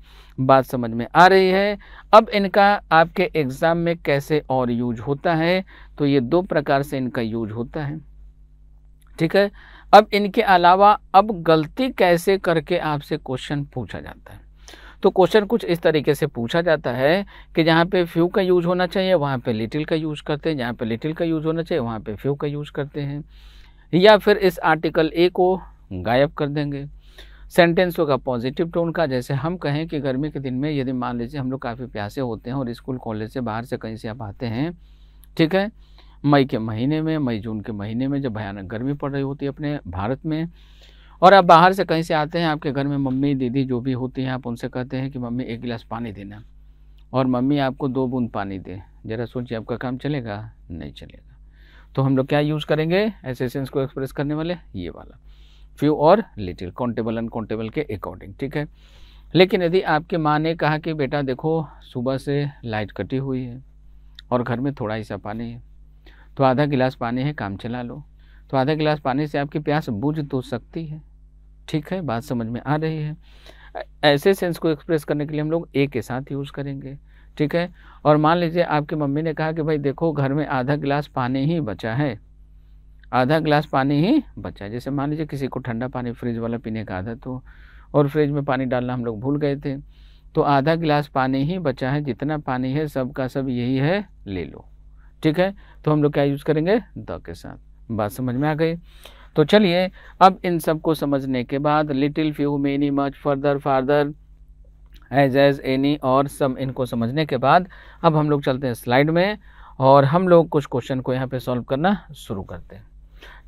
बात समझ में आ रही है अब इनका आपके एग्ज़ाम में कैसे और यूज होता है तो ये दो प्रकार से इनका यूज होता है ठीक है अब इनके अलावा अब गलती कैसे करके आपसे क्वेश्चन पूछा जाता है तो क्वेश्चन कुछ इस तरीके से पूछा जाता है कि जहाँ पे फ्यू का यूज़ होना चाहिए वहाँ पे लिटिल का यूज़ करते हैं जहाँ पे लिटिल का यूज़ होना चाहिए वहाँ पे फ्यू का यूज़ करते हैं या फिर इस आर्टिकल ए को गायब कर देंगे सेंटेंस होगा पॉजिटिव टोन का जैसे हम कहें कि गर्मी के दिन में यदि मान लीजिए हम लोग काफ़ी प्यासे होते हैं और स्कूल कॉलेज से बाहर से कहीं से आप आते हैं ठीक है मई के महीने में मई जून के महीने में जब भयानक गर्मी पड़ रही होती है अपने भारत में और आप बाहर से कहीं से आते हैं आपके घर में मम्मी दीदी जो भी होती हैं आप उनसे कहते हैं कि मम्मी एक गिलास पानी देना और मम्मी आपको दो बूंद पानी दे ज़रा सोचिए आपका काम चलेगा नहीं चलेगा तो हम लोग क्या यूज़ करेंगे एसेसेंस को एक्सप्रेस करने वाले ये वाला फ्यू और लिटिल काउंटेबल अनकाउंटेबल के अकॉर्डिंग ठीक है लेकिन यदि आपकी माँ ने कहा कि बेटा देखो सुबह से लाइट कटी हुई है और घर में थोड़ा ही सा पानी है तो आधा गिलास पानी है काम चला लो तो आधा गिलास पानी से आपकी प्यास बुझ तो सकती है ठीक है बात समझ में आ रही है ऐसे सेंस को एक्सप्रेस करने के लिए हम लोग ए के साथ यूज़ करेंगे ठीक है और मान लीजिए आपकी मम्मी ने कहा कि भाई देखो घर में आधा गिलास पानी ही बचा है आधा गिलास पानी ही बचा है जैसे मान लीजिए किसी को ठंडा पानी फ्रिज वाला पीने का आदत हो और फ्रिज में पानी डालना हम लोग भूल गए थे तो आधा गिलास पानी ही बचा है जितना पानी है सब का सब यही है ले लो ठीक है तो हम लोग क्या यूज़ करेंगे द के साथ बात समझ में आ गई तो चलिए अब इन सब को समझने के बाद little few many much further farther as as any और सब इनको समझने के बाद अब हम लोग चलते हैं स्लाइड में और हम लोग कुछ क्वेश्चन को यहाँ पे सॉल्व करना शुरू करते हैं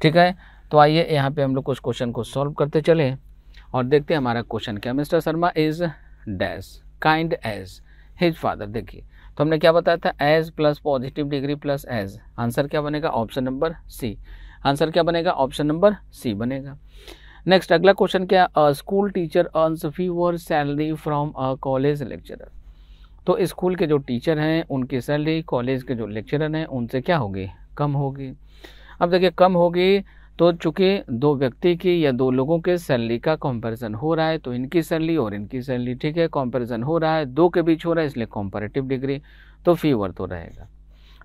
ठीक है तो आइए यहाँ पे हम लोग कुछ क्वेश्चन को सॉल्व करते चले और देखते हैं हमारा क्वेश्चन क्या mister Sharma is dash kind as his father देखिए तो हमने क्या बताया था as plus positive degree plus as answer क्या बनेगा ऑप्शन नंबर सी आंसर क्या बनेगा ऑप्शन नंबर सी बनेगा नेक्स्ट अगला क्वेश्चन क्या school teacher earns fewer salary from a college lecturer तो स्कूल के जो टीचर हैं उनकी सैलरी कॉलेज के जो लेक्चरर हैं उनसे क्या होगी कम होगी अब देखिए कम होगी तो चूँकि दो व्यक्ति की या दो लोगों के सैलरी का कंपैरिजन हो रहा है तो इनकी सैलरी और इनकी सैलरी ठीक है कंपैरिजन हो रहा है दो के बीच हो रहा है इसलिए कॉम्परेटिव डिग्री तो फीवर वर्थ तो रहेगा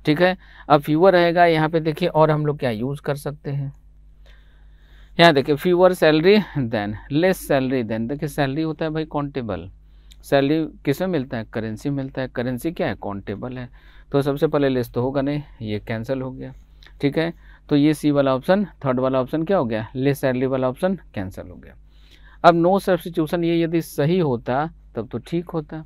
ठीक है अब फीवर रहेगा यहाँ पे देखिए और हम लोग क्या यूज़ कर सकते हैं यहाँ देखिए fewer salary than less salary than देखिए सैलरी होता है भाई कॉन्टेबल सैलरी किस में मिलता है करेंसी मिलता है करेंसी क्या है कॉन्टेबल है तो सबसे पहले लेस तो होगा नहीं ये कैंसिल हो गया ठीक है तो ये सी वाला ऑप्शन थर्ड वाला ऑप्शन क्या हो गया लेस सैलरी वाला ऑप्शन कैंसिल हो गया अब नो सब्सिट्यूशन ये यदि सही होता तब तो ठीक होता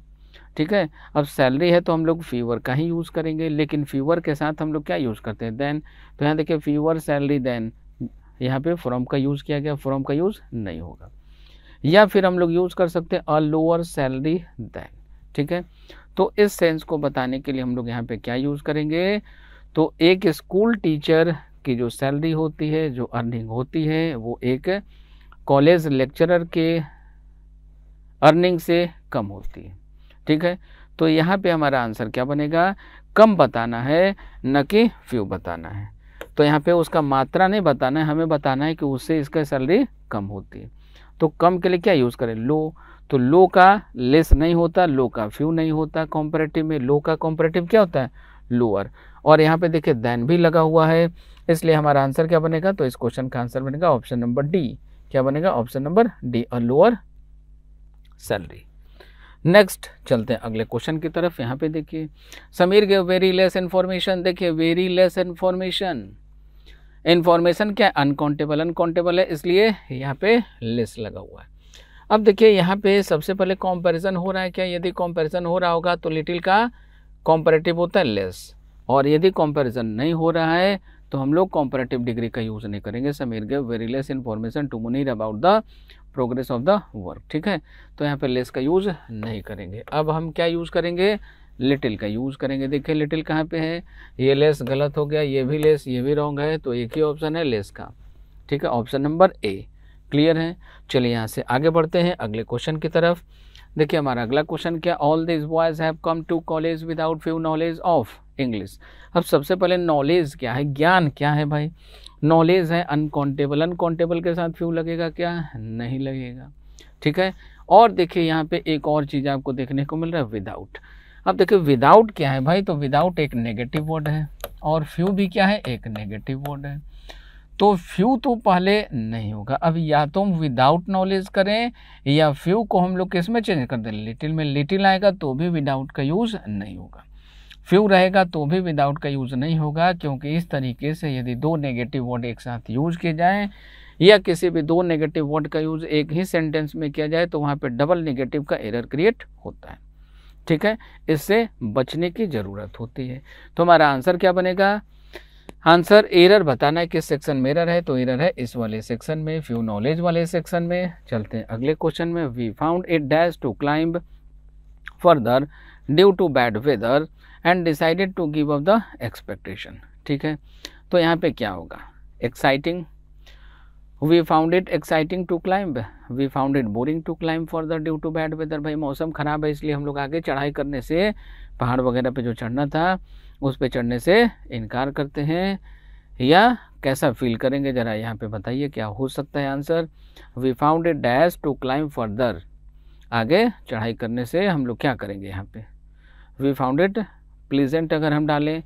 ठीक है अब सैलरी है तो हम लोग फीवर का ही यूज़ करेंगे लेकिन फीवर के साथ हम लोग क्या यूज़ करते हैं देन तो यहाँ देखिए फीवर सैलरी देन यहाँ पे फ्रॉम का यूज़ किया गया फ्रॉम का यूज़ नहीं होगा या फिर हम लोग यूज़ कर सकते हैं अ लोअर सैलरी देन ठीक है तो इस सेंस को बताने के लिए हम लोग यहाँ पर क्या यूज़ करेंगे तो एक स्कूल टीचर की जो सैलरी होती है जो अर्निंग होती है वो एक कॉलेज लेक्चरर के अर्निंग से कम होती है ठीक है तो यहाँ पे हमारा आंसर क्या बनेगा कम बताना है न कि फ्यू बताना है तो यहाँ पे उसका मात्रा नहीं बताना है हमें बताना है कि उससे इसका सैलरी कम होती है तो कम के लिए क्या यूज़ करें लो तो लो का लेस नहीं होता लो का फ्यू नहीं होता कॉम्परेटिव में लो का कॉम्परेटिव क्या होता है लोअर और यहाँ पे देखिए दैन भी लगा हुआ है इसलिए हमारा आंसर क्या बनेगा तो इस क्वेश्चन का आंसर बनेगा ऑप्शन नंबर डी क्या बनेगा ऑप्शन नंबर डी और लोअर सैलरी नेक्स्ट चलते हैं अगले क्वेश्चन की तरफ यहाँ पे देखिए समीर के वेरी लेस इन्फॉर्मेशन देखिए वेरी लेस इन्फॉर्मेशन इन्फॉर्मेशन क्या अनकाउंटेबल अनकाउंटेबल है इसलिए यहाँ पे लेस लगा हुआ है अब देखिए यहाँ पे सबसे पहले कॉम्पेरिजन हो रहा है क्या यदि कॉम्पेरिजन हो रहा होगा तो लिटिल का कॉम्परेटिव होता है लेस और यदि कंपैरिजन नहीं हो रहा है तो हम लोग कॉम्परेटिव डिग्री का यूज़ नहीं करेंगे Sameer gave very less information to Munir about the progress of the work ठीक है तो यहाँ पे लेस का यूज़ नहीं करेंगे अब हम क्या यूज़ करेंगे लिटिल का यूज़ करेंगे देखिए लिटिल कहाँ पे है ये लेस गलत हो गया ये भी लेस ये भी रॉन्ग है तो एक ही ऑप्शन है लेस का ठीक है ऑप्शन नंबर ए क्लियर है चलिए यहाँ से आगे बढ़ते हैं अगले क्वेश्चन की तरफ देखिए हमारा अगला क्वेश्चन क्या all this boys have come to college without few knowledge of English अब सबसे पहले नॉलेज क्या है ज्ञान क्या है भाई नॉलेज है अनकाउंटेबल अनकाउंटेबल के साथ फ्यू लगेगा क्या नहीं लगेगा ठीक है और देखिए यहाँ पे एक और चीज़ आपको देखने को मिल रहा है विदाउट अब देखिए विदाउट क्या है भाई तो विदाउट एक नेगेटिव वर्ड है और फ्यू भी क्या है एक नेगेटिव वर्ड है तो फ्यू तो पहले नहीं होगा अब या तो हम विदाउट नॉलेज करें या फ्यू को हम लोग किस में चेंज कर दें लिटिल में लिटिल आएगा तो भी विदाउट का यूज़ नहीं होगा फ्यू रहेगा तो भी विदाउट का यूज़ नहीं होगा क्योंकि इस तरीके से यदि दो नेगेटिव वर्ड एक साथ यूज किए जाएँ या किसी भी दो नेगेटिव वर्ड का यूज़ एक ही सेंटेंस में किया जाए तो वहाँ पर डबल नेगेटिव का एरर क्रिएट होता है ठीक है इससे बचने की ज़रूरत होती है तो हमारा आंसर क्या बनेगा आंसर एरर बताना है किस सेक्शन में एरर है तो एरर है इस वाले सेक्शन में फ्यू नॉलेज वाले सेक्शन में चलते हैं अगले क्वेश्चन में we found it dash to climb further due to bad weather and decided to give up the expectation ठीक है तो यहाँ पे क्या होगा exciting we found it exciting to climb we found it boring to climb for due to bad weather भाई मौसम ख़राब है इसलिए हम लोग आगे चढ़ाई करने से पहाड़ वगैरह पे जो चढ़ना था उस पर चढ़ने से इनकार करते हैं या कैसा फील करेंगे ज़रा यहाँ पे बताइए क्या हो सकता है answer we found it dash to climb further आगे चढ़ाई करने से हम लोग क्या करेंगे यहाँ पे वी फाउंड इट प्लीजेंट अगर हम डालें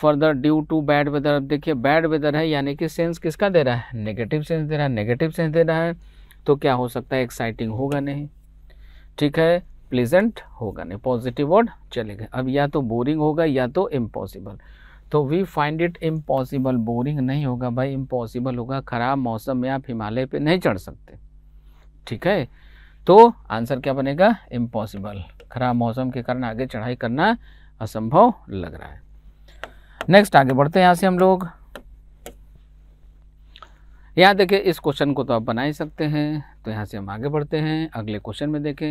further due to bad weather अब देखिए बैड वेदर है यानी कि सेंस किसका दे रहा है नेगेटिव सेंस दे रहा है नेगेटिव सेंस दे रहा है तो क्या हो सकता है एक्साइटिंग होगा नहीं ठीक है प्लीजेंट होगा नहीं पॉजिटिव वर्ड चलेगा अब या तो बोरिंग होगा या तो इम्पॉसिबल तो we find it impossible boring नहीं होगा भाई इम्पॉसिबल होगा ख़राब मौसम में आप हिमालय पर नहीं चढ़ सकते ठीक है तो आंसर क्या बनेगा इम्पॉसिबल ख़राब मौसम के कारण आगे चढ़ाई करना असंभव लग रहा है नेक्स्ट आगे बढ़ते हैं यहाँ से हम लोग यहाँ देखे इस क्वेश्चन को तो आप बना ही सकते हैं तो यहाँ से हम आगे बढ़ते हैं अगले क्वेश्चन में देखें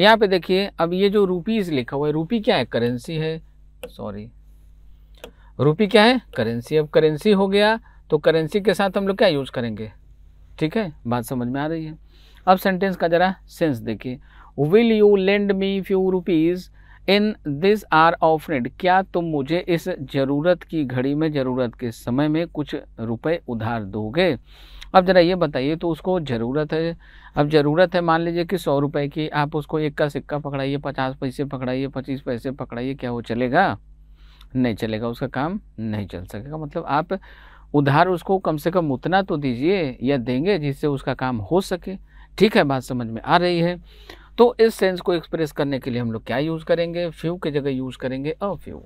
यहाँ पे देखिए अब ये जो रूपीज़ लिखा हुआ है रूपी क्या है करेंसी है सॉरी रूपी क्या है करेंसी अब करेंसी हो गया तो करेंसी के साथ हम लोग क्या यूज़ करेंगे ठीक है बात समझ में आ रही है अब सेंटेंस का ज़रा सेंस देखिए will you lend me few rupees in this are offered क्या तुम मुझे इस ज़रूरत की घड़ी में ज़रूरत के समय में कुछ रुपए उधार दोगे अब ज़रा ये बताइए तो उसको ज़रूरत है अब ज़रूरत है मान लीजिए कि सौ रुपये की आप उसको एक का सिक्का पकड़ाइए पचास पैसे पकड़ाइए पच्चीस पैसे पकड़ाइए क्या वो चलेगा नहीं चलेगा उसका काम नहीं चल सकेगा मतलब आप उधार उसको कम से कम उतना तो दीजिए या देंगे जिससे उसका काम हो सके ठीक है बात समझ में आ रही है तो इस सेंस को एक्सप्रेस करने के लिए हम लोग क्या यूज़ करेंगे फ्यू की जगह यूज़ करेंगे अ फ्यू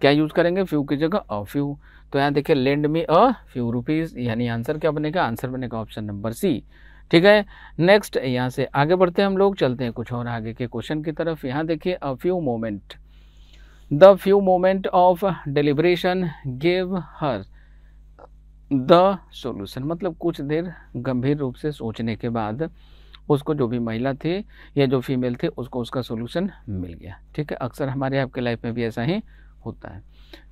क्या यूज़ करेंगे फ्यू की जगह अ फ्यू तो यहाँ देखिए lend me a few rupees यानी आंसर क्या बनेगा आंसर बनेगा ऑप्शन नंबर सी ठीक है नेक्स्ट यहाँ से आगे बढ़ते हैं हम लोग चलते हैं कुछ और आगे के क्वेश्चन की तरफ यहाँ देखिए a few moment the few moment of deliberation give her the solution मतलब कुछ देर गंभीर रूप से सोचने के बाद उसको जो भी महिला थी या जो फीमेल थी उसको उसका सोल्यूशन मिल गया ठीक है अक्सर हमारे आपके लाइफ में भी ऐसा ही होता है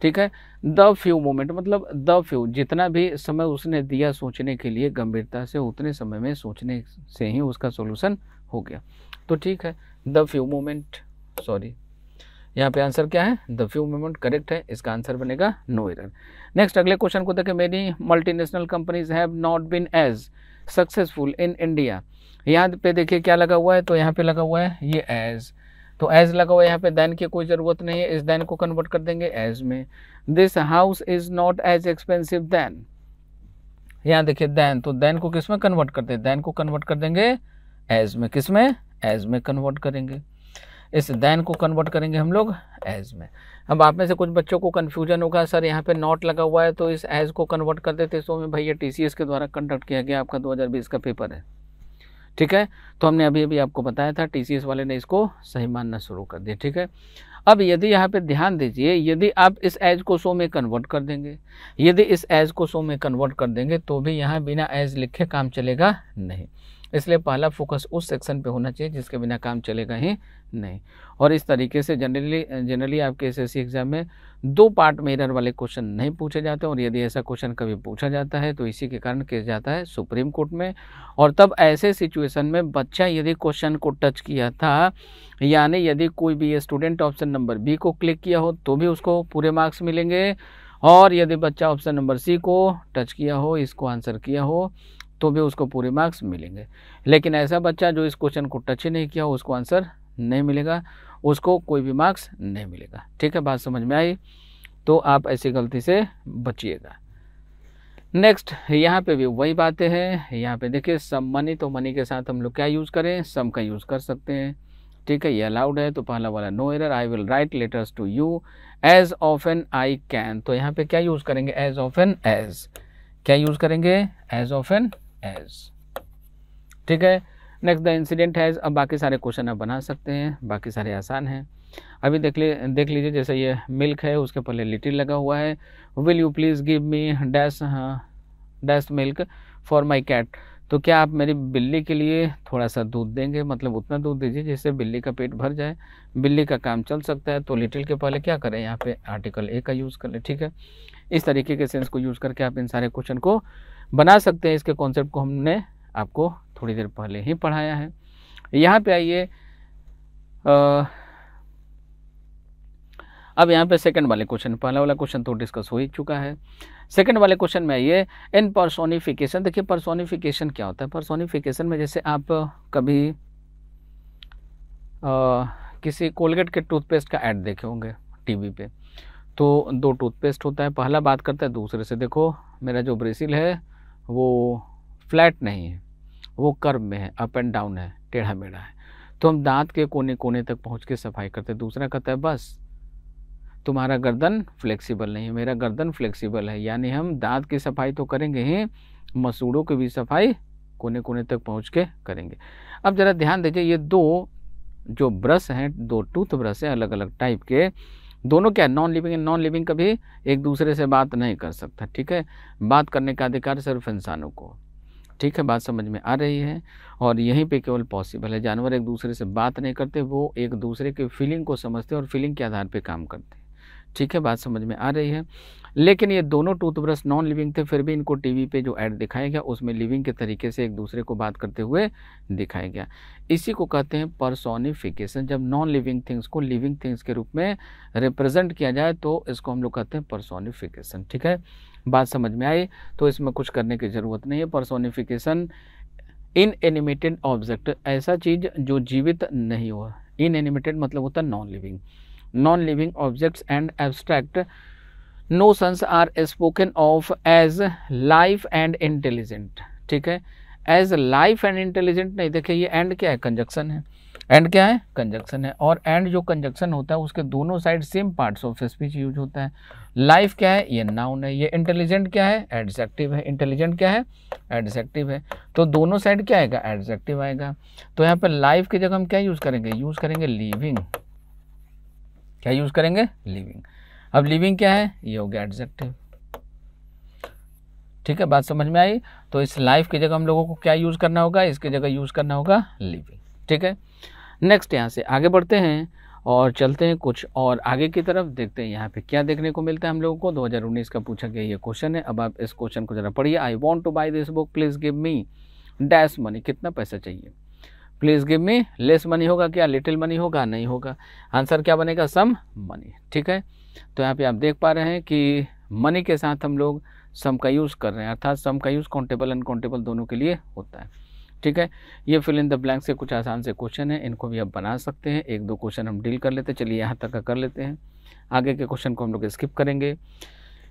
ठीक है द फ्यू मोमेंट मतलब द फ्यू जितना भी समय उसने दिया सोचने के लिए गंभीरता से उतने समय में सोचने से ही उसका सोल्यूशन हो गया तो ठीक है द फ्यू मोमेंट सॉरी यहाँ पे आंसर क्या है द फ्यू मोमेंट करेक्ट है इसका आंसर बनेगा नो एरर नेक्स्ट अगले क्वेश्चन को देखें multi multinational companies have not been as successful in India यहाँ पे देखिए क्या लगा हुआ है तो यहाँ पे लगा हुआ है ये एज तो एज लगा हुआ है यहाँ पे देन की कोई ज़रूरत नहीं है इस देन को कन्वर्ट कर देंगे एज में this house is not as expensive than यहाँ देखिए देन तो देन को किस में कन्वर्ट करते हैं देन को कन्वर्ट कर देंगे एज में किस में एज में कन्वर्ट करेंगे इस दैन को कन्वर्ट करेंगे हम लोग एज में अब आप में से कुछ बच्चों को कन्फ्यूजन होगा सर यहाँ पे नॉट लगा हुआ है तो इस एज को कन्वर्ट कर देते सो तो में भैया टी सी एस के द्वारा कंडक्ट किया गया आपका 2020 का पेपर है ठीक है तो हमने अभी अभी आपको बताया था टीसीएस वाले ने इसको सही मानना शुरू कर दिया ठीक है अब यदि यहाँ पे ध्यान दीजिए यदि आप इस एज को सो में कन्वर्ट कर देंगे यदि इस एज को सो में कन्वर्ट कर देंगे तो भी यहाँ बिना एज लिखे काम चलेगा नहीं इसलिए पहला फोकस उस सेक्शन पे होना चाहिए जिसके बिना काम चलेगा ही नहीं और इस तरीके से जनरली जनरली आपके एसएससी एग्ज़ाम में दो पार्ट में वाले क्वेश्चन नहीं पूछे जाते और यदि ऐसा क्वेश्चन कभी पूछा जाता है तो इसी के कारण केस जाता है सुप्रीम कोर्ट में और तब ऐसे सिचुएशन में बच्चा यदि क्वेश्चन को टच किया था यानी यदि कोई भी स्टूडेंट ऑप्शन नंबर बी को क्लिक किया हो तो भी उसको पूरे मार्क्स मिलेंगे और यदि बच्चा ऑप्शन नंबर सी को टच किया हो इसको आंसर किया हो तो भी उसको पूरे मार्क्स मिलेंगे लेकिन ऐसा बच्चा जो इस क्वेश्चन को टच ही नहीं किया उसको आंसर नहीं मिलेगा उसको कोई भी मार्क्स नहीं मिलेगा ठीक है बात समझ में आई तो आप ऐसी गलती से बचिएगा नेक्स्ट यहाँ पे भी वही बातें हैं यहाँ पे देखिए सम मनी तो मनी के साथ हम लोग क्या यूज़ करें सम का यूज़ कर सकते हैं ठीक है ये अलाउड है तो पहला वाला no error I will write letters to you as often I can तो यहाँ पे क्या यूज़ करेंगे एज ऑफ एन एज क्या यूज़ करेंगे एज ऑफ एन एज ठीक है नेक्स्ट द इंसिडेंट हैज़ अब बाकी सारे क्वेश्चन आप बना सकते हैं बाकी सारे आसान हैं अभी देख ले देख लीजिए जैसे ये मिल्क है उसके पहले लिटिल लगा हुआ है will you please give me dash dash milk for my cat तो क्या आप मेरी बिल्ली के लिए थोड़ा सा दूध देंगे मतलब उतना दूध दीजिए जिससे बिल्ली का पेट भर जाए बिल्ली का काम चल सकता है तो लिटिल के पहले क्या करें यहाँ पे आर्टिकल ए का यूज़ करें ठीक है इस तरीके के सेंस को यूज़ करके आप इन सारे क्वेश्चन को बना सकते हैं इसके कॉन्सेप्ट को हमने आपको थोड़ी देर पहले ही पढ़ाया है यहाँ पे आइए अब यहाँ पे सेकंड वाले क्वेश्चन पहला वाला क्वेश्चन तो डिस्कस हो ही चुका है सेकंड वाले क्वेश्चन में आइए इन परसोनिफिकेशन देखिए पर्सोनिफिकेशन क्या होता है परसोनिफिकेशन में जैसे आप कभी आ, किसी कोलगेट के टूथपेस्ट का ऐड देखे होंगे टीवी पे तो दो टूथपेस्ट होता है पहला बात करता है दूसरे से देखो मेरा जो ब्रेसिल है वो फ्लैट नहीं है वो कर्व में है अप एंड डाउन है टेढ़ा मेढ़ा है तो हम दांत के कोने कोने तक पहुंच के सफाई करते हैं दूसरा कहता है बस तुम्हारा गर्दन फ्लेक्सिबल नहीं है मेरा गर्दन फ्लेक्सिबल है यानी हम दांत की सफाई तो करेंगे ही मसूड़ों की भी सफाई कोने कोने तक पहुँच के करेंगे अब ज़रा ध्यान दीजिए ये दो जो ब्रश हैं दो टूथ ब्रश हैं अलग अलग टाइप के दोनों क्या non living and non living कभी एक दूसरे से बात नहीं कर सकता ठीक है बात करने का अधिकार सिर्फ इंसानों को ठीक है बात समझ में आ रही है और यहीं पे केवल पॉसिबल है जानवर एक दूसरे से बात नहीं करते वो एक दूसरे के फीलिंग को समझते और फीलिंग के आधार पे काम करते ठीक है बात समझ में आ रही है लेकिन ये दोनों टूथब्रश नॉन लिविंग थे फिर भी इनको टीवी पे जो ऐड दिखाया गया उसमें लिविंग के तरीके से एक दूसरे को बात करते हुए दिखाया गया इसी को कहते हैं परसोनिफिकेशन जब नॉन लिविंग थिंग्स को लिविंग थिंग्स के रूप में रिप्रेजेंट किया जाए तो इसको हम लोग कहते हैं परसोनिफिकेशन ठीक है बात समझ में आई तो इसमें कुछ करने की ज़रूरत नहीं है परसोनिफिकेशन इन एनिमेटेड ऑब्जेक्ट ऐसा चीज़ जो जीवित नहीं हो इन एनिमेटेड मतलब होता है non living non living objects and abstract notions are spoken of as life and intelligent ठीक है एज लाइफ एंड इंटेलिजेंट नहीं देखिए ये एंड क्या है कंजक्शन है एंड क्या है कंजक्शन है और एंड जो कंजक्शन होता है उसके दोनों side same parts of speech use होता है लाइफ क्या है ये नाउन है ये इंटेलिजेंट क्या है एडजेक्टिव है इंटेलिजेंट क्या है एडजेक्टिव है तो दोनों साइड क्या आएगा एडजेक्टिव आएगा तो यहाँ पर लाइफ की जगह हम क्या यूज़ करेंगे यूज़ करेंगे लिविंग क्या यूज़ करेंगे लिविंग अब लिविंग क्या है ये हो गया एडजेक्टिव ठीक है बात समझ में आई तो इस लाइफ की जगह हम लोगों को क्या यूज़ करना होगा इसकी जगह यूज़ करना होगा लिविंग ठीक है नेक्स्ट यहाँ से आगे बढ़ते हैं और चलते हैं कुछ और आगे की तरफ देखते हैं यहाँ पे क्या देखने को मिलता है हम लोगों को 2019 का पूछा गया ये क्वेश्चन है अब आप इस क्वेश्चन को ज़रा पढ़िए I want to buy this book please give me dash money कितना पैसा चाहिए please give me less money होगा क्या लिटिल मनी होगा नहीं होगा आंसर क्या बनेगा सम मनी ठीक है तो यहाँ पे आप देख पा रहे हैं कि मनी के साथ हम लोग सम का यूज़ कर रहे हैं अर्थात सम का यूज़ काउंटेबल अनकाउंटेबल दोनों के लिए होता है ठीक है ये फिल इन द ब्लैंक से कुछ आसान से क्वेश्चन है इनको भी आप बना सकते हैं एक दो क्वेश्चन हम डील कर लेते हैं चलिए यहाँ तक का कर लेते हैं आगे के क्वेश्चन को हम लोग स्किप करेंगे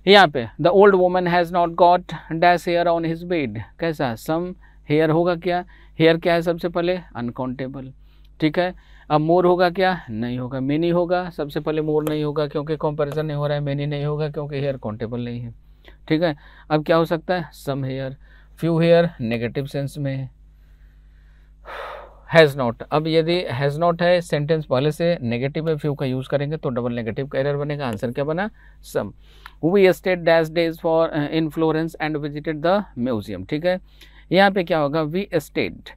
यहाँ पे the old woman has not got dash hair on his bed कैसा सम हेयर होगा क्या हेयर क्या है सबसे पहले अनकाउंटेबल ठीक है अब मोर होगा क्या नहीं होगा मेनी होगा सबसे पहले मोर नहीं होगा क्योंकि कॉम्पेरिजन नहीं हो रहा है मेनी नहीं होगा क्योंकि हेयर काउंटेबल नहीं है ठीक है अब क्या हो सकता है some hair few hair negative sense में है हैज़ नॉट अब यदि हैज़ नॉट है सेंटेंस पहले से नेगेटिव है फ्यू का यूज़ करेंगे तो डबल नेगेटिव का एरर बनेगा आंसर क्या बना some we state dash days for in Florence and visited the museum ठीक है यहाँ पे क्या होगा we state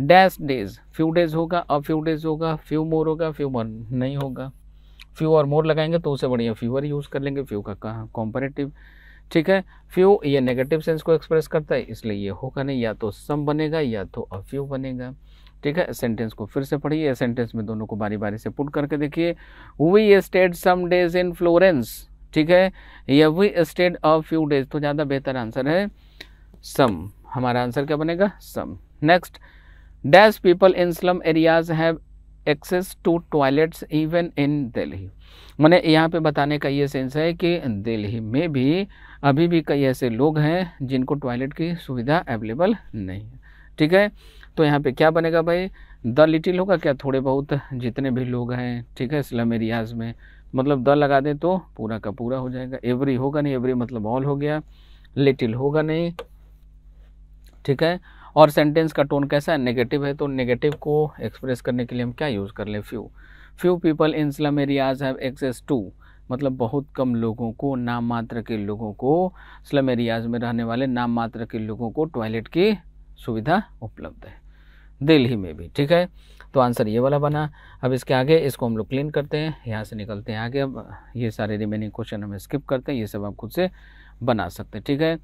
dash days few days होगा अब फ्यू डेज होगा फ्यू मोर होगा फ्यू मोर नहीं होगा फ्यू और मोर लगाएंगे तो उसे बढ़िया फ्यूअर यूज़ कर लेंगे फ्यू का कहाँ कॉम्परेटिव ठीक है फ्यू ये नेगेटिव सेंस को एक्सप्रेस करता है इसलिए ये होगा नहीं या तो सम बनेगा या तो अ फ्यू बनेगा ठीक है सेंटेंस को फिर से पढ़िए सेंटेंस में दोनों को बारी बारी से पुट करके देखिए we stayed some days in Florence ठीक है या we stayed a few days तो ज़्यादा बेहतर आंसर है सम हमारा आंसर क्या बनेगा some next dash people in slum areas have access to toilets even in Delhi मैंने यहाँ पे बताने का ये सेंस है कि दिल्ली में भी अभी भी कई ऐसे लोग हैं जिनको टॉयलेट की सुविधा अवेलेबल नहीं है ठीक है तो यहाँ पे क्या बनेगा भाई द लिटिल होगा क्या थोड़े बहुत जितने भी लोग हैं ठीक है स्लम एरियाज़ में मतलब द लगा दें तो पूरा का पूरा हो जाएगा एवरी होगा नहीं एवरी मतलब ऑल हो गया लिटिल होगा नहीं ठीक है और सेंटेंस का टोन कैसा है नेगेटिव है तो नेगेटिव को एक्सप्रेस करने के लिए हम क्या यूज़ कर लें few few people in slum areas have access to मतलब बहुत कम लोगों को नाम मात्र के लोगों को स्लम एरियाज में रहने वाले नाम मात्र के लोगों को टॉयलेट की सुविधा उपलब्ध है दिल्ली में भी ठीक है तो आंसर ये वाला बना अब इसके आगे इसको हम लोग क्लीन करते हैं यहाँ से निकलते हैं आगे अब ये सारे रिमेनिंग क्वेश्चन हम स्किप करते हैं ये सब आप खुद से बना सकते हैं ठीक है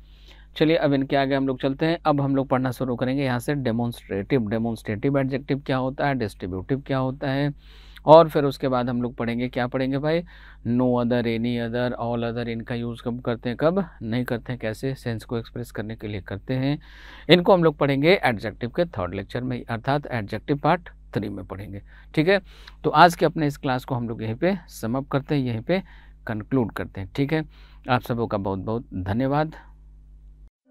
चलिए अब इनके आगे हम लोग चलते हैं अब हम लोग पढ़ना शुरू करेंगे यहाँ से डेमोन्स्ट्रेटिव डेमोन्स्ट्रेटिव एडजेक्टिव क्या होता है डिस्ट्रीब्यूटिव क्या होता है और फिर उसके बाद हम लोग पढ़ेंगे क्या पढ़ेंगे भाई no other any other all other इनका यूज़ कब करते हैं कब नहीं करते हैं कैसे सेंस को एक्सप्रेस करने के लिए करते हैं इनको हम लोग पढ़ेंगे एडजेक्टिव के थर्ड लेक्चर में अर्थात एडजेक्टिव पार्ट थ्री में पढ़ेंगे ठीक है तो आज के अपने इस क्लास को हम लोग यहीं पर समअप करते हैं यहीं पर कंक्लूड करते हैं ठीक है आप सबों का बहुत बहुत धन्यवाद